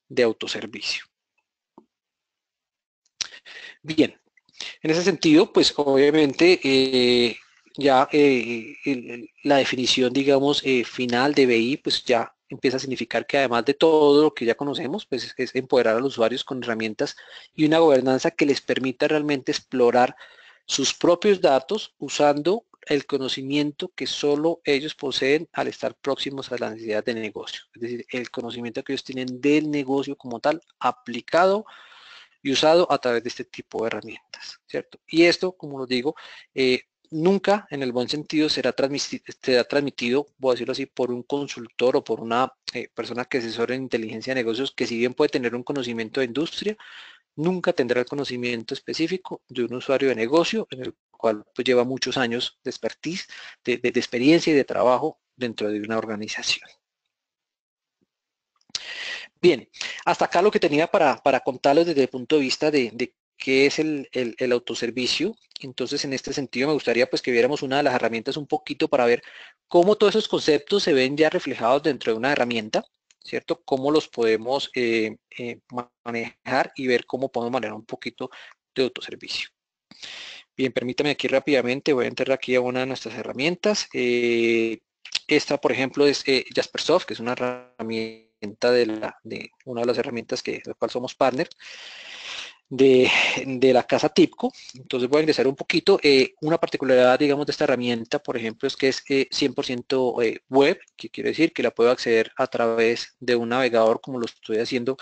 Speaker 2: de autoservicio. Bien, en ese sentido, pues obviamente eh, ya eh, la definición, digamos, final de BI, pues ya empieza a significar que además de todo lo que ya conocemos, pues es empoderar a los usuarios con herramientas y una gobernanza que les permita realmente explorar sus propios datos usando el conocimiento que solo ellos poseen al estar próximos a la necesidad del negocio. Es decir, el conocimiento que ellos tienen del negocio como tal, aplicado y usado a través de este tipo de herramientas, ¿cierto? Y esto, como lo digo, eh, nunca en el buen sentido será, transmitido, será transmitido, voy a decirlo así, por un consultor o por una eh, persona que asesora en inteligencia de negocios que si bien puede tener un conocimiento de industria, nunca tendrá el conocimiento específico de un usuario de negocio en el cual pues, lleva muchos años de expertise, de, experiencia y de trabajo dentro de una organización. Bien, hasta acá lo que tenía para, para contarles desde el punto de vista de, que es el, autoservicio. Entonces, en este sentido, me gustaría pues que viéramos una de las herramientas un poquito para ver cómo todos esos conceptos se ven ya reflejados dentro de una herramienta, ¿cierto? Cómo los podemos eh, eh, manejar y ver cómo podemos manejar un poquito de autoservicio. Bien, permítame aquí rápidamente, voy a entrar aquí a una de nuestras herramientas. Eh, esta, por ejemplo, es Jaspersoft, que es una herramienta de, la, de una de las herramientas que, de la cual somos partner de, la casa TIPCO. Entonces voy a ingresar un poquito. Eh, una particularidad, digamos, de esta herramienta, por ejemplo, es que es 100% eh, eh, web, que quiere decir que la puedo acceder a través de un navegador como lo estoy haciendo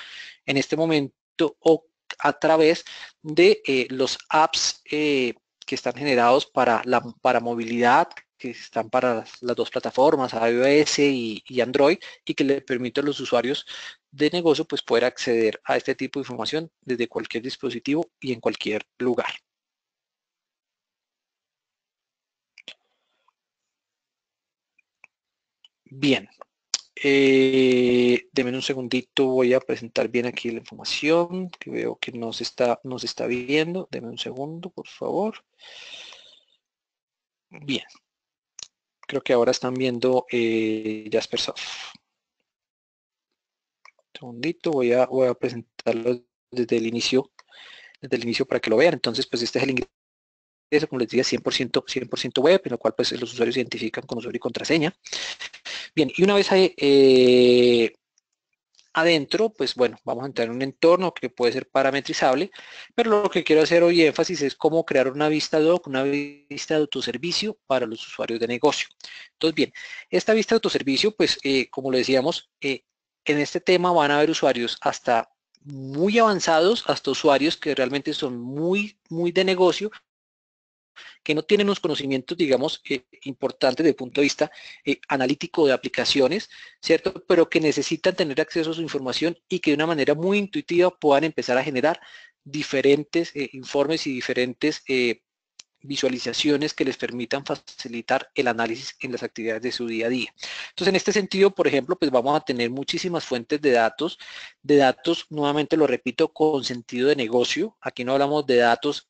Speaker 2: en este momento o a través de los apps que están generados para, la, para movilidad, que están para las, dos plataformas, iOS y, Android, y que le permite a los usuarios de negocio pues, poder acceder a este tipo de información desde cualquier dispositivo y en cualquier lugar. Bien, eh, un segundito, voy a presentar bien aquí la información que veo que nos está, nos está viendo. Deme un segundo, por favor. Bien, creo que ahora están viendo eh, Jaspersoft. Un segundito, voy a, presentarlo desde el inicio, desde el inicio para que lo vean. Entonces, pues este es el ingreso, como les decía, 100%, 100 web, en lo cual pues los usuarios identifican con usuario y contraseña. Bien, y una vez eh, adentro, pues bueno, vamos a entrar en un entorno que puede ser parametrizable, pero lo que quiero hacer hoy énfasis es cómo crear una vista doc, una vista de autoservicio para los usuarios de negocio. Entonces, bien, esta vista de autoservicio, pues eh, como le decíamos, eh, en este tema van a haber usuarios hasta muy avanzados, hasta usuarios que realmente son muy, muy de negocio, que no tienen unos conocimientos, digamos, eh, importantes desde el punto de vista eh, analítico de aplicaciones, ¿cierto? Pero que necesitan tener acceso a su información y que de una manera muy intuitiva puedan empezar a generar diferentes eh, informes y diferentes visualizaciones que les permitan facilitar el análisis en las actividades de su día a día. Entonces, en este sentido, por ejemplo, pues vamos a tener muchísimas fuentes de datos, de datos, nuevamente lo repito, con sentido de negocio. Aquí no hablamos de datos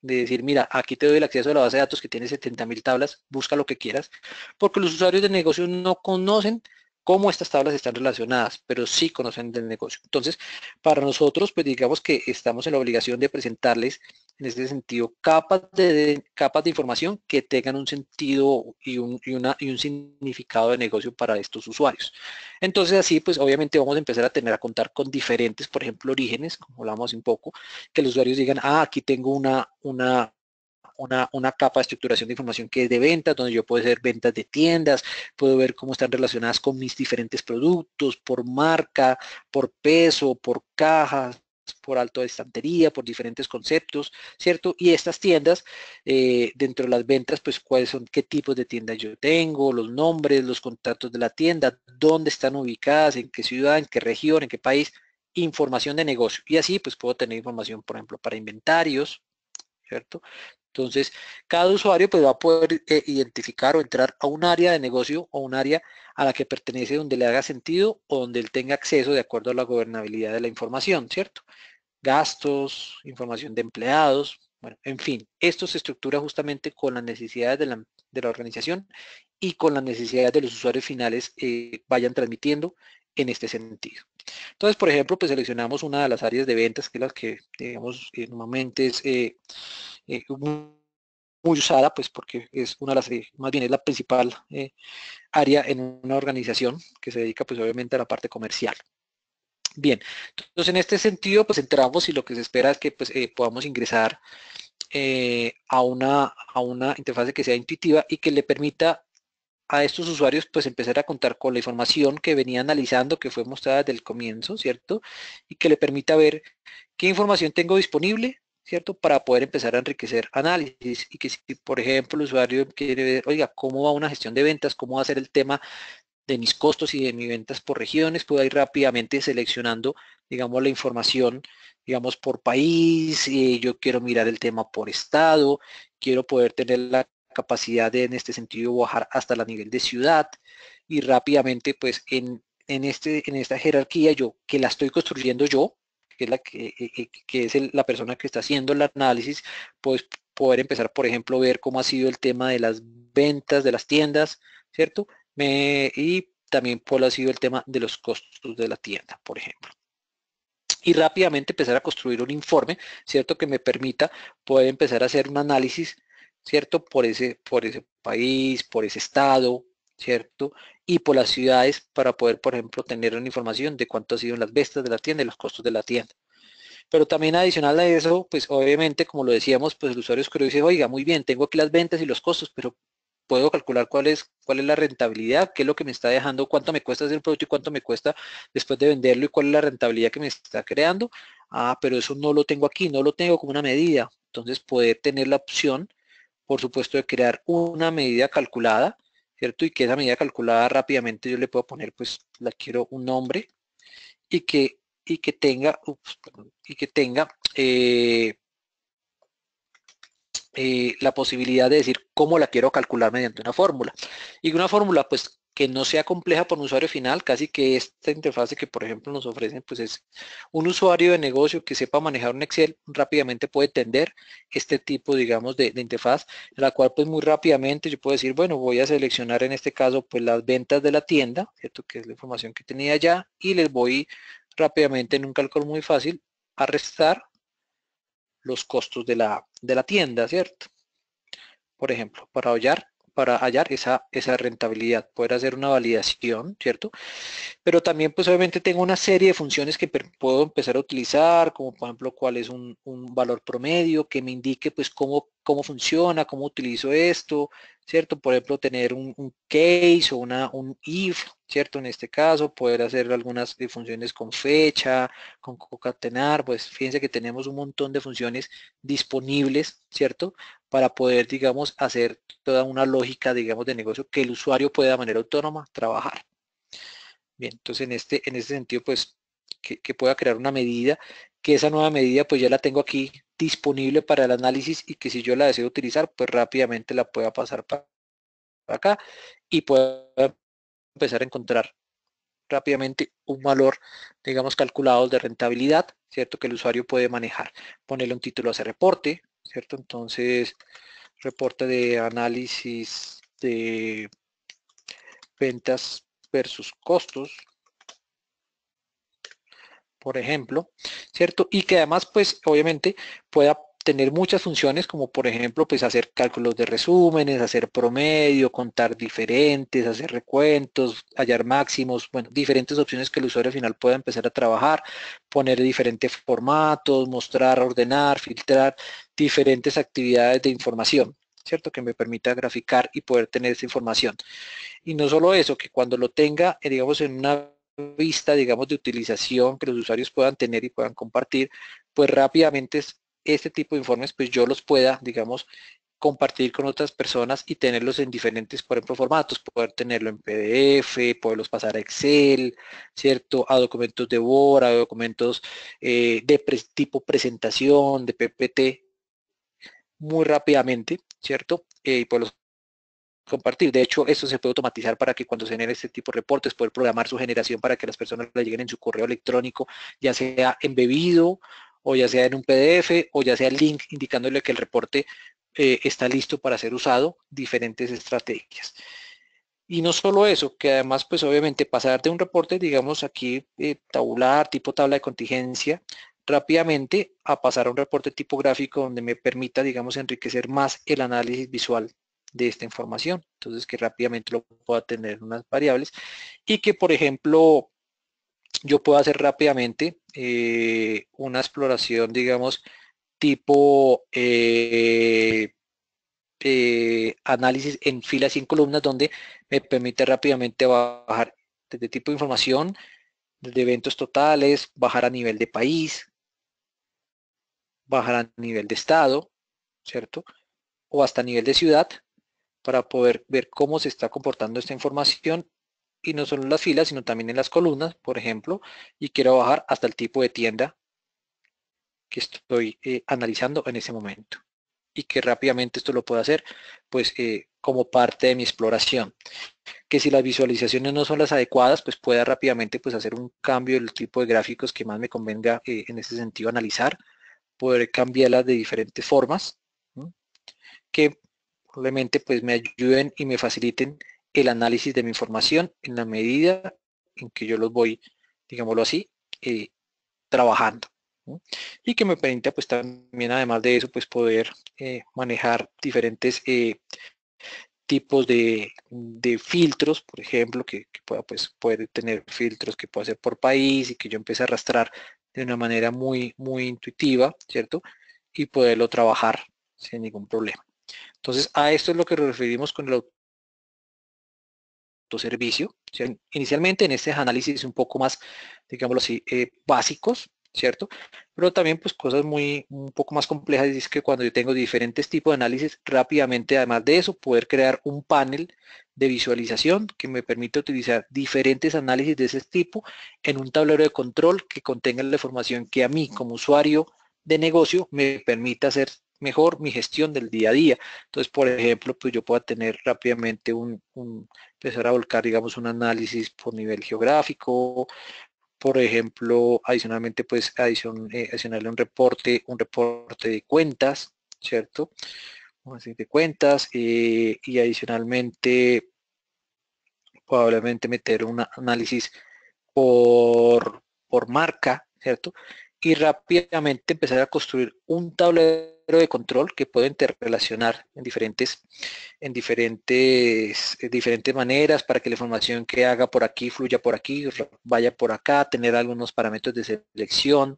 Speaker 2: de decir, mira, aquí te doy el acceso a la base de datos que tiene 70.000 tablas, busca lo que quieras, porque los usuarios de negocio no conocen cómo estas tablas están relacionadas, pero sí conocen del negocio. Entonces, para nosotros, pues digamos que estamos en la obligación de presentarles en ese sentido, capas de, capas de información que tengan un sentido y un, y, un significado de negocio para estos usuarios. Entonces, así, pues obviamente vamos a empezar a tener a contar con diferentes, por ejemplo, orígenes, como hablamos un poco, que los usuarios digan, ah, aquí tengo una, una, una, una, capa de estructuración de información que es de ventas, donde yo puedo hacer ventas de tiendas, puedo ver cómo están relacionadas con mis diferentes productos, por marca, por peso, por cajas, por alto de estantería, por diferentes conceptos, ¿cierto? Y estas tiendas, eh, dentro de las ventas, pues cuáles son, qué tipos de tiendas yo tengo, los nombres, los contactos de la tienda, dónde están ubicadas, en qué ciudad, en qué región, en qué país, información de negocio. Y así pues puedo tener información, por ejemplo, para inventarios, ¿cierto? Entonces, cada usuario pues, va a poder eh, identificar o entrar a un área de negocio o un área a la que pertenece donde le haga sentido o donde él tenga acceso de acuerdo a la gobernabilidad de la información, ¿cierto? Gastos, información de empleados, bueno, en fin, esto se estructura justamente con las necesidades de la, organización y con las necesidades de los usuarios finales eh, vayan transmitiendo en este sentido. Entonces, por ejemplo, pues seleccionamos una de las áreas de ventas, que es la que, digamos, eh, normalmente es eh, muy, usada, pues porque es una de las, eh, más bien es la principal eh, área en una organización que se dedica pues obviamente a la parte comercial. Bien, entonces en este sentido pues entramos y lo que se espera es que pues podamos ingresar a, una, a una interfase que sea intuitiva y que le permita a estos usuarios pues empezar a contar con la información que venía analizando, que fue mostrada desde el comienzo, ¿cierto? Y que le permita ver qué información tengo disponible, para poder empezar a enriquecer análisis y que si, por ejemplo, el usuario quiere ver, oiga, ¿cómo va una gestión de ventas? ¿Cómo va a ser el tema de mis costos y de mis ventas por regiones? Puedo ir rápidamente seleccionando, digamos, la información, digamos, por país, y yo quiero mirar el tema por estado, quiero poder tener la capacidad de, en este sentido, bajar hasta la nivel de ciudad y rápidamente, pues, en, en, este, en esta jerarquía yo, que la estoy construyendo yo, que es, la, que, eh, eh, es la persona que está haciendo el análisis, pues poder empezar, por ejemplo, ver cómo ha sido el tema de las ventas de las tiendas, ¿cierto? Me, y también cuál ha sido el tema de los costos de la tienda, por ejemplo y rápidamente empezar a construir un informe, ¿cierto? Que me permita poder empezar a hacer un análisis, ¿cierto? Por ese, por ese país, por ese estado, ¿cierto? y por las ciudades para poder, por ejemplo, tener una información de cuánto ha sido las ventas de la tienda y los costos de la tienda. Pero también adicional a eso, pues obviamente, como lo decíamos, pues el usuario y dice, oiga, muy bien, tengo aquí las ventas y los costos, pero puedo calcular cuál es, cuál es la rentabilidad, qué es lo que me está dejando, cuánto me cuesta hacer el producto y cuánto me cuesta después de venderlo y cuál es la rentabilidad que me está creando. Ah, pero eso no lo tengo aquí, no lo tengo como una medida. Entonces poder tener la opción, por supuesto, de crear una medida calculada ¿cierto? Y que esa medida calculada rápidamente yo le puedo poner, pues, la quiero un nombre y que, y que tenga, y que tenga eh, eh, la posibilidad de decir cómo la quiero calcular mediante una fórmula. Y una fórmula, pues, que no sea compleja para un usuario final, casi que esta interfase que por ejemplo nos ofrecen, pues es un usuario de negocio que sepa manejar un Excel, rápidamente puede tender este tipo, digamos, de, interfaz, en la cual pues muy rápidamente yo puedo decir, bueno, voy a seleccionar en este caso pues las ventas de la tienda, ¿cierto? Que es la información que tenía ya y les voy rápidamente en un cálculo muy fácil a restar los costos de la, de la tienda, ¿cierto? Por ejemplo, para hallar para hallar esa, esa rentabilidad, poder hacer una validación, ¿cierto? Pero también pues obviamente tengo una serie de funciones que puedo empezar a utilizar, como por ejemplo cuál es un, valor promedio que me indique pues cómo, cómo funciona, cómo utilizo esto, ¿cierto? Por ejemplo, tener un, case o una, un if, ¿cierto? En este caso, poder hacer algunas eh, funciones con fecha, con concatenar, pues fíjense que tenemos un montón de funciones disponibles, ¿cierto? para poder, digamos, hacer toda una lógica, digamos, de negocio que el usuario pueda de manera autónoma trabajar. Bien, entonces en este, en sentido, pues, que, que, pueda crear una medida, que esa nueva medida, pues ya la tengo aquí disponible para el análisis y que si yo la deseo utilizar, pues rápidamente la pueda pasar para acá y pueda empezar a encontrar rápidamente un valor, digamos, calculado de rentabilidad, ¿cierto? Que el usuario puede manejar. Ponerle un título a ese reporte, ¿cierto? Entonces, reporte de análisis de ventas versus costos, por ejemplo, ¿cierto? Y que además, pues, obviamente, pueda tener muchas funciones como por ejemplo pues hacer cálculos de resúmenes, hacer promedio, contar diferentes, hacer recuentos, hallar máximos, bueno, diferentes opciones que el usuario final pueda empezar a trabajar, poner diferentes formatos, mostrar, ordenar, filtrar diferentes actividades de información. ¿cierto? Que me permita graficar y poder tener esa información. Y no solo eso, que cuando lo tenga, eh, digamos, en una vista, digamos, de utilización que los usuarios puedan tener y puedan compartir, pues rápidamente este tipo de informes pues yo los pueda, digamos, compartir con otras personas y tenerlos en diferentes, por ejemplo, formatos, poder tenerlo en PDF, poderlos pasar a Excel, ¿cierto? A documentos de Word, a documentos eh, de tipo presentación, de PPT, muy rápidamente, ¿cierto? y eh, y poderlos compartir. De hecho, eso se puede automatizar para que cuando se genere este tipo de reportes, poder programar su generación para que las personas le lleguen en su correo electrónico, ya sea embebido o ya sea en un PDF, o ya sea el link indicándole que el reporte eh, está listo para ser usado, diferentes estrategias. Y no solo eso, que además, pues obviamente pasar de un reporte, digamos aquí eh, tabular, tipo tabla de contingencia, rápidamente a pasar a un reporte tipo gráfico, donde me permita, digamos, enriquecer más el análisis visual de esta información. Entonces, que rápidamente lo pueda tener en unas variables y que, por ejemplo, yo puedo hacer rápidamente eh, una exploración, digamos, tipo eh, eh, análisis en filas y en columnas, donde me permite rápidamente bajar desde tipo de información, desde eventos totales, bajar a nivel de país, bajar a nivel de estado, ¿cierto? O hasta nivel de ciudad, para poder ver cómo se está comportando esta información y no solo en las filas, sino también en las columnas, por ejemplo, y quiero bajar hasta el tipo de tienda que estoy eh, analizando en ese momento y que rápidamente esto lo pueda hacer pues eh, como parte de mi exploración que si las visualizaciones no son las adecuadas pues pueda rápidamente pues hacer un cambio del tipo de gráficos que más me convenga eh, en ese sentido analizar poder cambiarlas de diferentes formas que probablemente pues me ayuden y me faciliten el análisis de mi información en la medida en que yo los voy, digámoslo así, eh, trabajando. Y que me permita pues también además de eso pues poder eh, manejar diferentes eh, tipos de, filtros, por ejemplo, que, pueda pues poder tener filtros que pueda ser por país y que yo empiece a arrastrar de una manera muy, muy intuitiva, ¿cierto? Y poderlo trabajar sin ningún problema. Entonces, a esto es lo que nos referimos con el servicio. inicialmente en este análisis un poco más, digámoslo así, eh, básicos, ¿cierto? Pero también pues cosas muy un poco más complejas es que cuando yo tengo diferentes tipos de análisis, rápidamente además de eso, poder crear un panel de visualización que me permite utilizar diferentes análisis de ese tipo en un tablero de control que contenga la información que a mí como usuario de negocio me permita hacer mejor mi gestión del día a día. Entonces, por ejemplo, pues yo pueda tener rápidamente un, empezar a volcar, digamos, un análisis por nivel geográfico, por ejemplo, adicionalmente, pues eh, adicionarle un reporte, un reporte de cuentas, ¿cierto? de cuentas eh, y adicionalmente probablemente meter un análisis por, por marca, ¿cierto? Y rápidamente empezar a construir un tablero de control que pueden interrelacionar en diferentes, en diferentes, eh, diferentes maneras para que la información que haga por aquí fluya por aquí, vaya por acá, tener algunos parámetros de selección,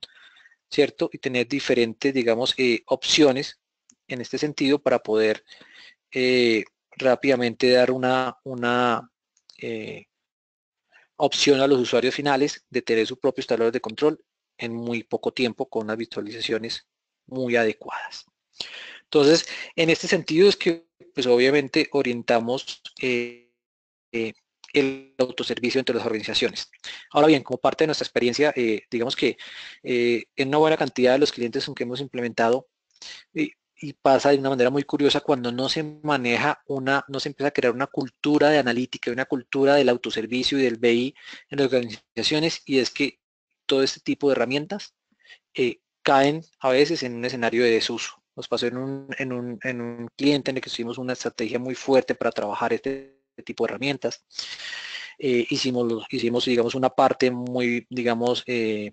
Speaker 2: ¿cierto? Y tener diferentes, digamos, eh, opciones en este sentido para poder eh, rápidamente dar una, una opción a los usuarios finales de tener su propio tableros de control en muy poco tiempo con unas visualizaciones muy adecuadas. Entonces, en este sentido es que, pues obviamente, orientamos eh, eh, el autoservicio entre las organizaciones. Ahora bien, como parte de nuestra experiencia, eh, digamos que en una buena cantidad de los clientes aunque hemos implementado, y pasa de una manera muy curiosa cuando no se maneja una, no se empieza a crear una cultura de analítica, una cultura del autoservicio y del BI en las organizaciones, y es que todo este tipo de herramientas caen a veces en un escenario de desuso. Nos pasó en un, cliente en el que hicimos una estrategia muy fuerte para trabajar este, tipo de herramientas. Eh, hicimos, hicimos, digamos, una parte muy, digamos, eh,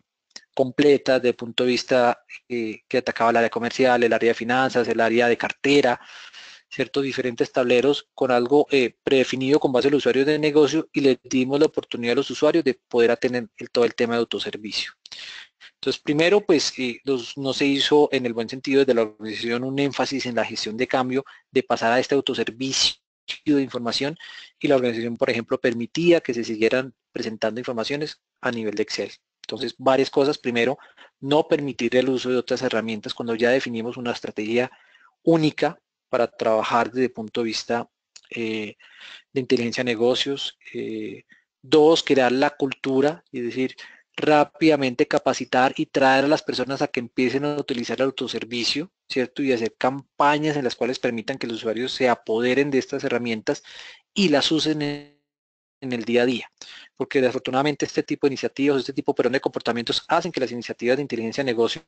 Speaker 2: completa desde el punto de vista eh, que atacaba el área comercial, el área de finanzas, el área de cartera, ciertos diferentes tableros con algo predefinido con base al usuario usuarios de negocio y le dimos la oportunidad a los usuarios de poder atender todo el tema de autoservicio. Entonces, primero, pues no se hizo en el buen sentido desde la organización un énfasis en la gestión de cambio, de pasar a este autoservicio de información y la organización, por ejemplo, permitía que se siguieran presentando informaciones a nivel de Excel. Entonces, varias cosas. Primero, no permitir el uso de otras herramientas cuando ya definimos una estrategia única para trabajar desde el punto de vista eh, de inteligencia de negocios. Eh, dos, crear la cultura, es decir, rápidamente capacitar y traer a las personas a que empiecen a utilizar el autoservicio, ¿cierto? Y hacer campañas en las cuales permitan que los usuarios se apoderen de estas herramientas y las usen en, el día a día. Porque desafortunadamente este tipo de iniciativas, este tipo de comportamientos hacen que las iniciativas de inteligencia de negocio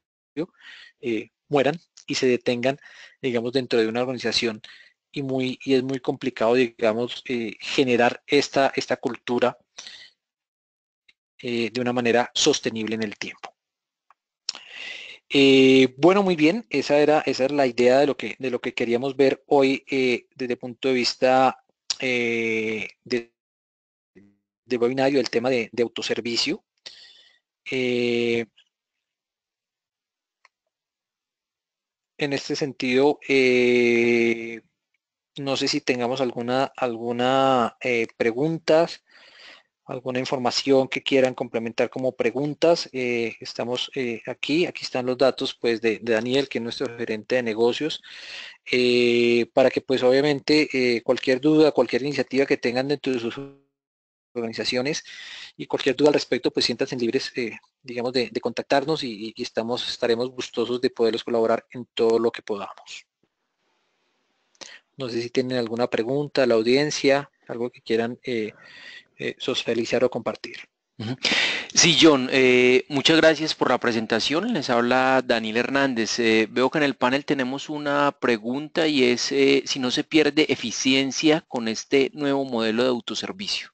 Speaker 2: eh, mueran y se detengan, digamos, dentro de una organización y, muy, es muy complicado, digamos, eh, generar esta, esta cultura eh, de una manera sostenible en el tiempo. Eh, bueno, muy bien, esa era, esa era la idea de lo, que, de lo que queríamos ver hoy eh, desde el punto de vista de, webinario, el tema de, de autoservicio. en este sentido, no sé si tengamos alguna, alguna preguntas alguna información que quieran complementar como preguntas, eh, estamos eh, aquí, aquí están los datos pues de, Daniel, que es nuestro gerente de negocios, eh, para que pues obviamente cualquier duda, cualquier iniciativa que tengan dentro de sus organizaciones y cualquier duda al respecto, pues siéntanse libres, digamos, de, contactarnos y, estamos, estaremos gustosos de poderlos colaborar en todo lo que podamos. No sé si tienen alguna pregunta, la audiencia, algo que quieran Sos eh, socializar o compartir. Sí, John, eh, muchas gracias por la presentación. Les habla Daniel Hernández. Eh, veo que en el panel tenemos una pregunta y es si no se pierde eficiencia con este nuevo modelo de autoservicio.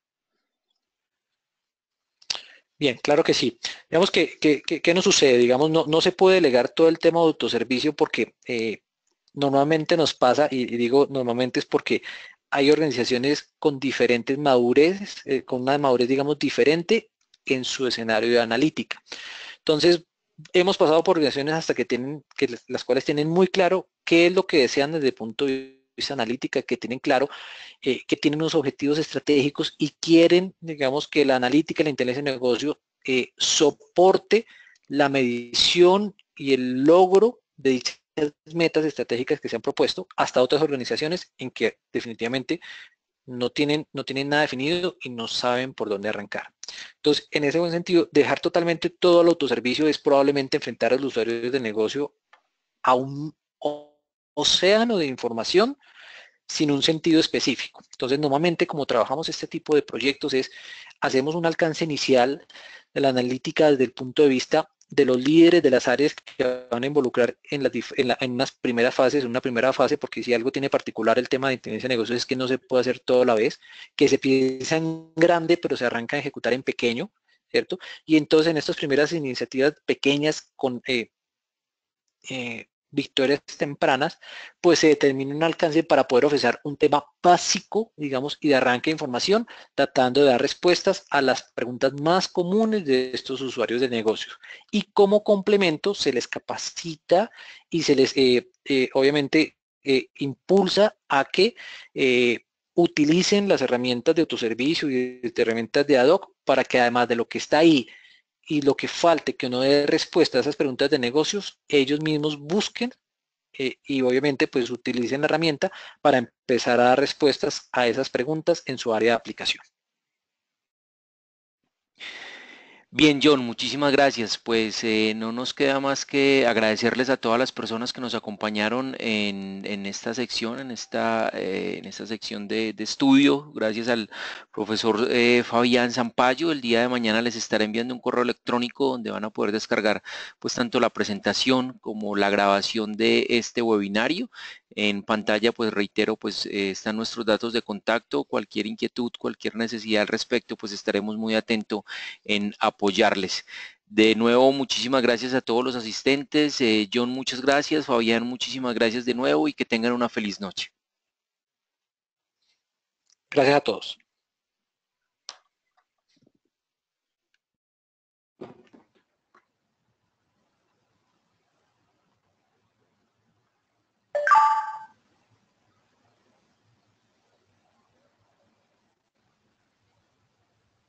Speaker 2: Bien, claro que sí. Digamos que, ¿qué nos sucede? Digamos, no, se puede delegar todo el tema de autoservicio porque normalmente nos pasa, y digo normalmente es porque hay organizaciones con diferentes madurez, eh, con una madurez, digamos, diferente en su escenario de analítica. Entonces, hemos pasado por organizaciones hasta que tienen, que las cuales tienen muy claro qué es lo que desean desde el punto de vista analítica, que tienen claro eh, que tienen unos objetivos estratégicos y quieren, digamos, que la analítica, la inteligencia de negocio eh, soporte la medición y el logro de dicha metas estratégicas que se han propuesto hasta otras organizaciones en que definitivamente no tienen, no tienen nada definido y no saben por dónde arrancar. Entonces, en ese buen sentido, dejar totalmente todo al autoservicio es probablemente enfrentar a los usuarios de negocio a un océano de información sin un sentido específico. Entonces, normalmente como trabajamos este tipo de proyectos es, hacemos un alcance inicial de la analítica desde el punto de vista de los líderes de las áreas que van a involucrar en, las, en, primeras fases, en una primera fase, porque si algo tiene particular el tema de inteligencia de negocios es que no se puede hacer todo a la vez, que se piensa en grande pero se arranca a ejecutar en pequeño, ¿cierto? Y entonces en estas primeras iniciativas pequeñas con eh, eh, victorias tempranas, pues se determina un alcance para poder ofrecer un tema básico, digamos, y de arranque de información, tratando de dar respuestas a las preguntas más comunes de estos usuarios de negocios. Y como complemento, se les capacita y se les, eh, eh, obviamente, eh, impulsa a que utilicen las herramientas de autoservicio y de herramientas de ad hoc para que además de lo que está ahí, y lo que falte, que uno dé respuesta a esas preguntas de negocios, ellos mismos busquen eh, y obviamente pues utilicen la herramienta para empezar a dar respuestas a esas preguntas en su área de aplicación. Bien, John, muchísimas gracias. Pues eh, no nos queda más que agradecerles a todas las personas que nos acompañaron en, esta sección, en esta, eh, en esta sección de, estudio. Gracias al profesor eh, Fabián Zampayo. El día de mañana les estaré enviando un correo electrónico donde van a poder descargar pues tanto la presentación como la grabación de este webinario. En pantalla, pues reitero, pues eh, están nuestros datos de contacto, cualquier inquietud, cualquier necesidad al respecto, pues estaremos muy atentos en apoyarles. De nuevo, muchísimas gracias a todos los asistentes. Eh, John, muchas gracias. Fabián, muchísimas gracias de nuevo y que tengan una feliz noche. Gracias a todos.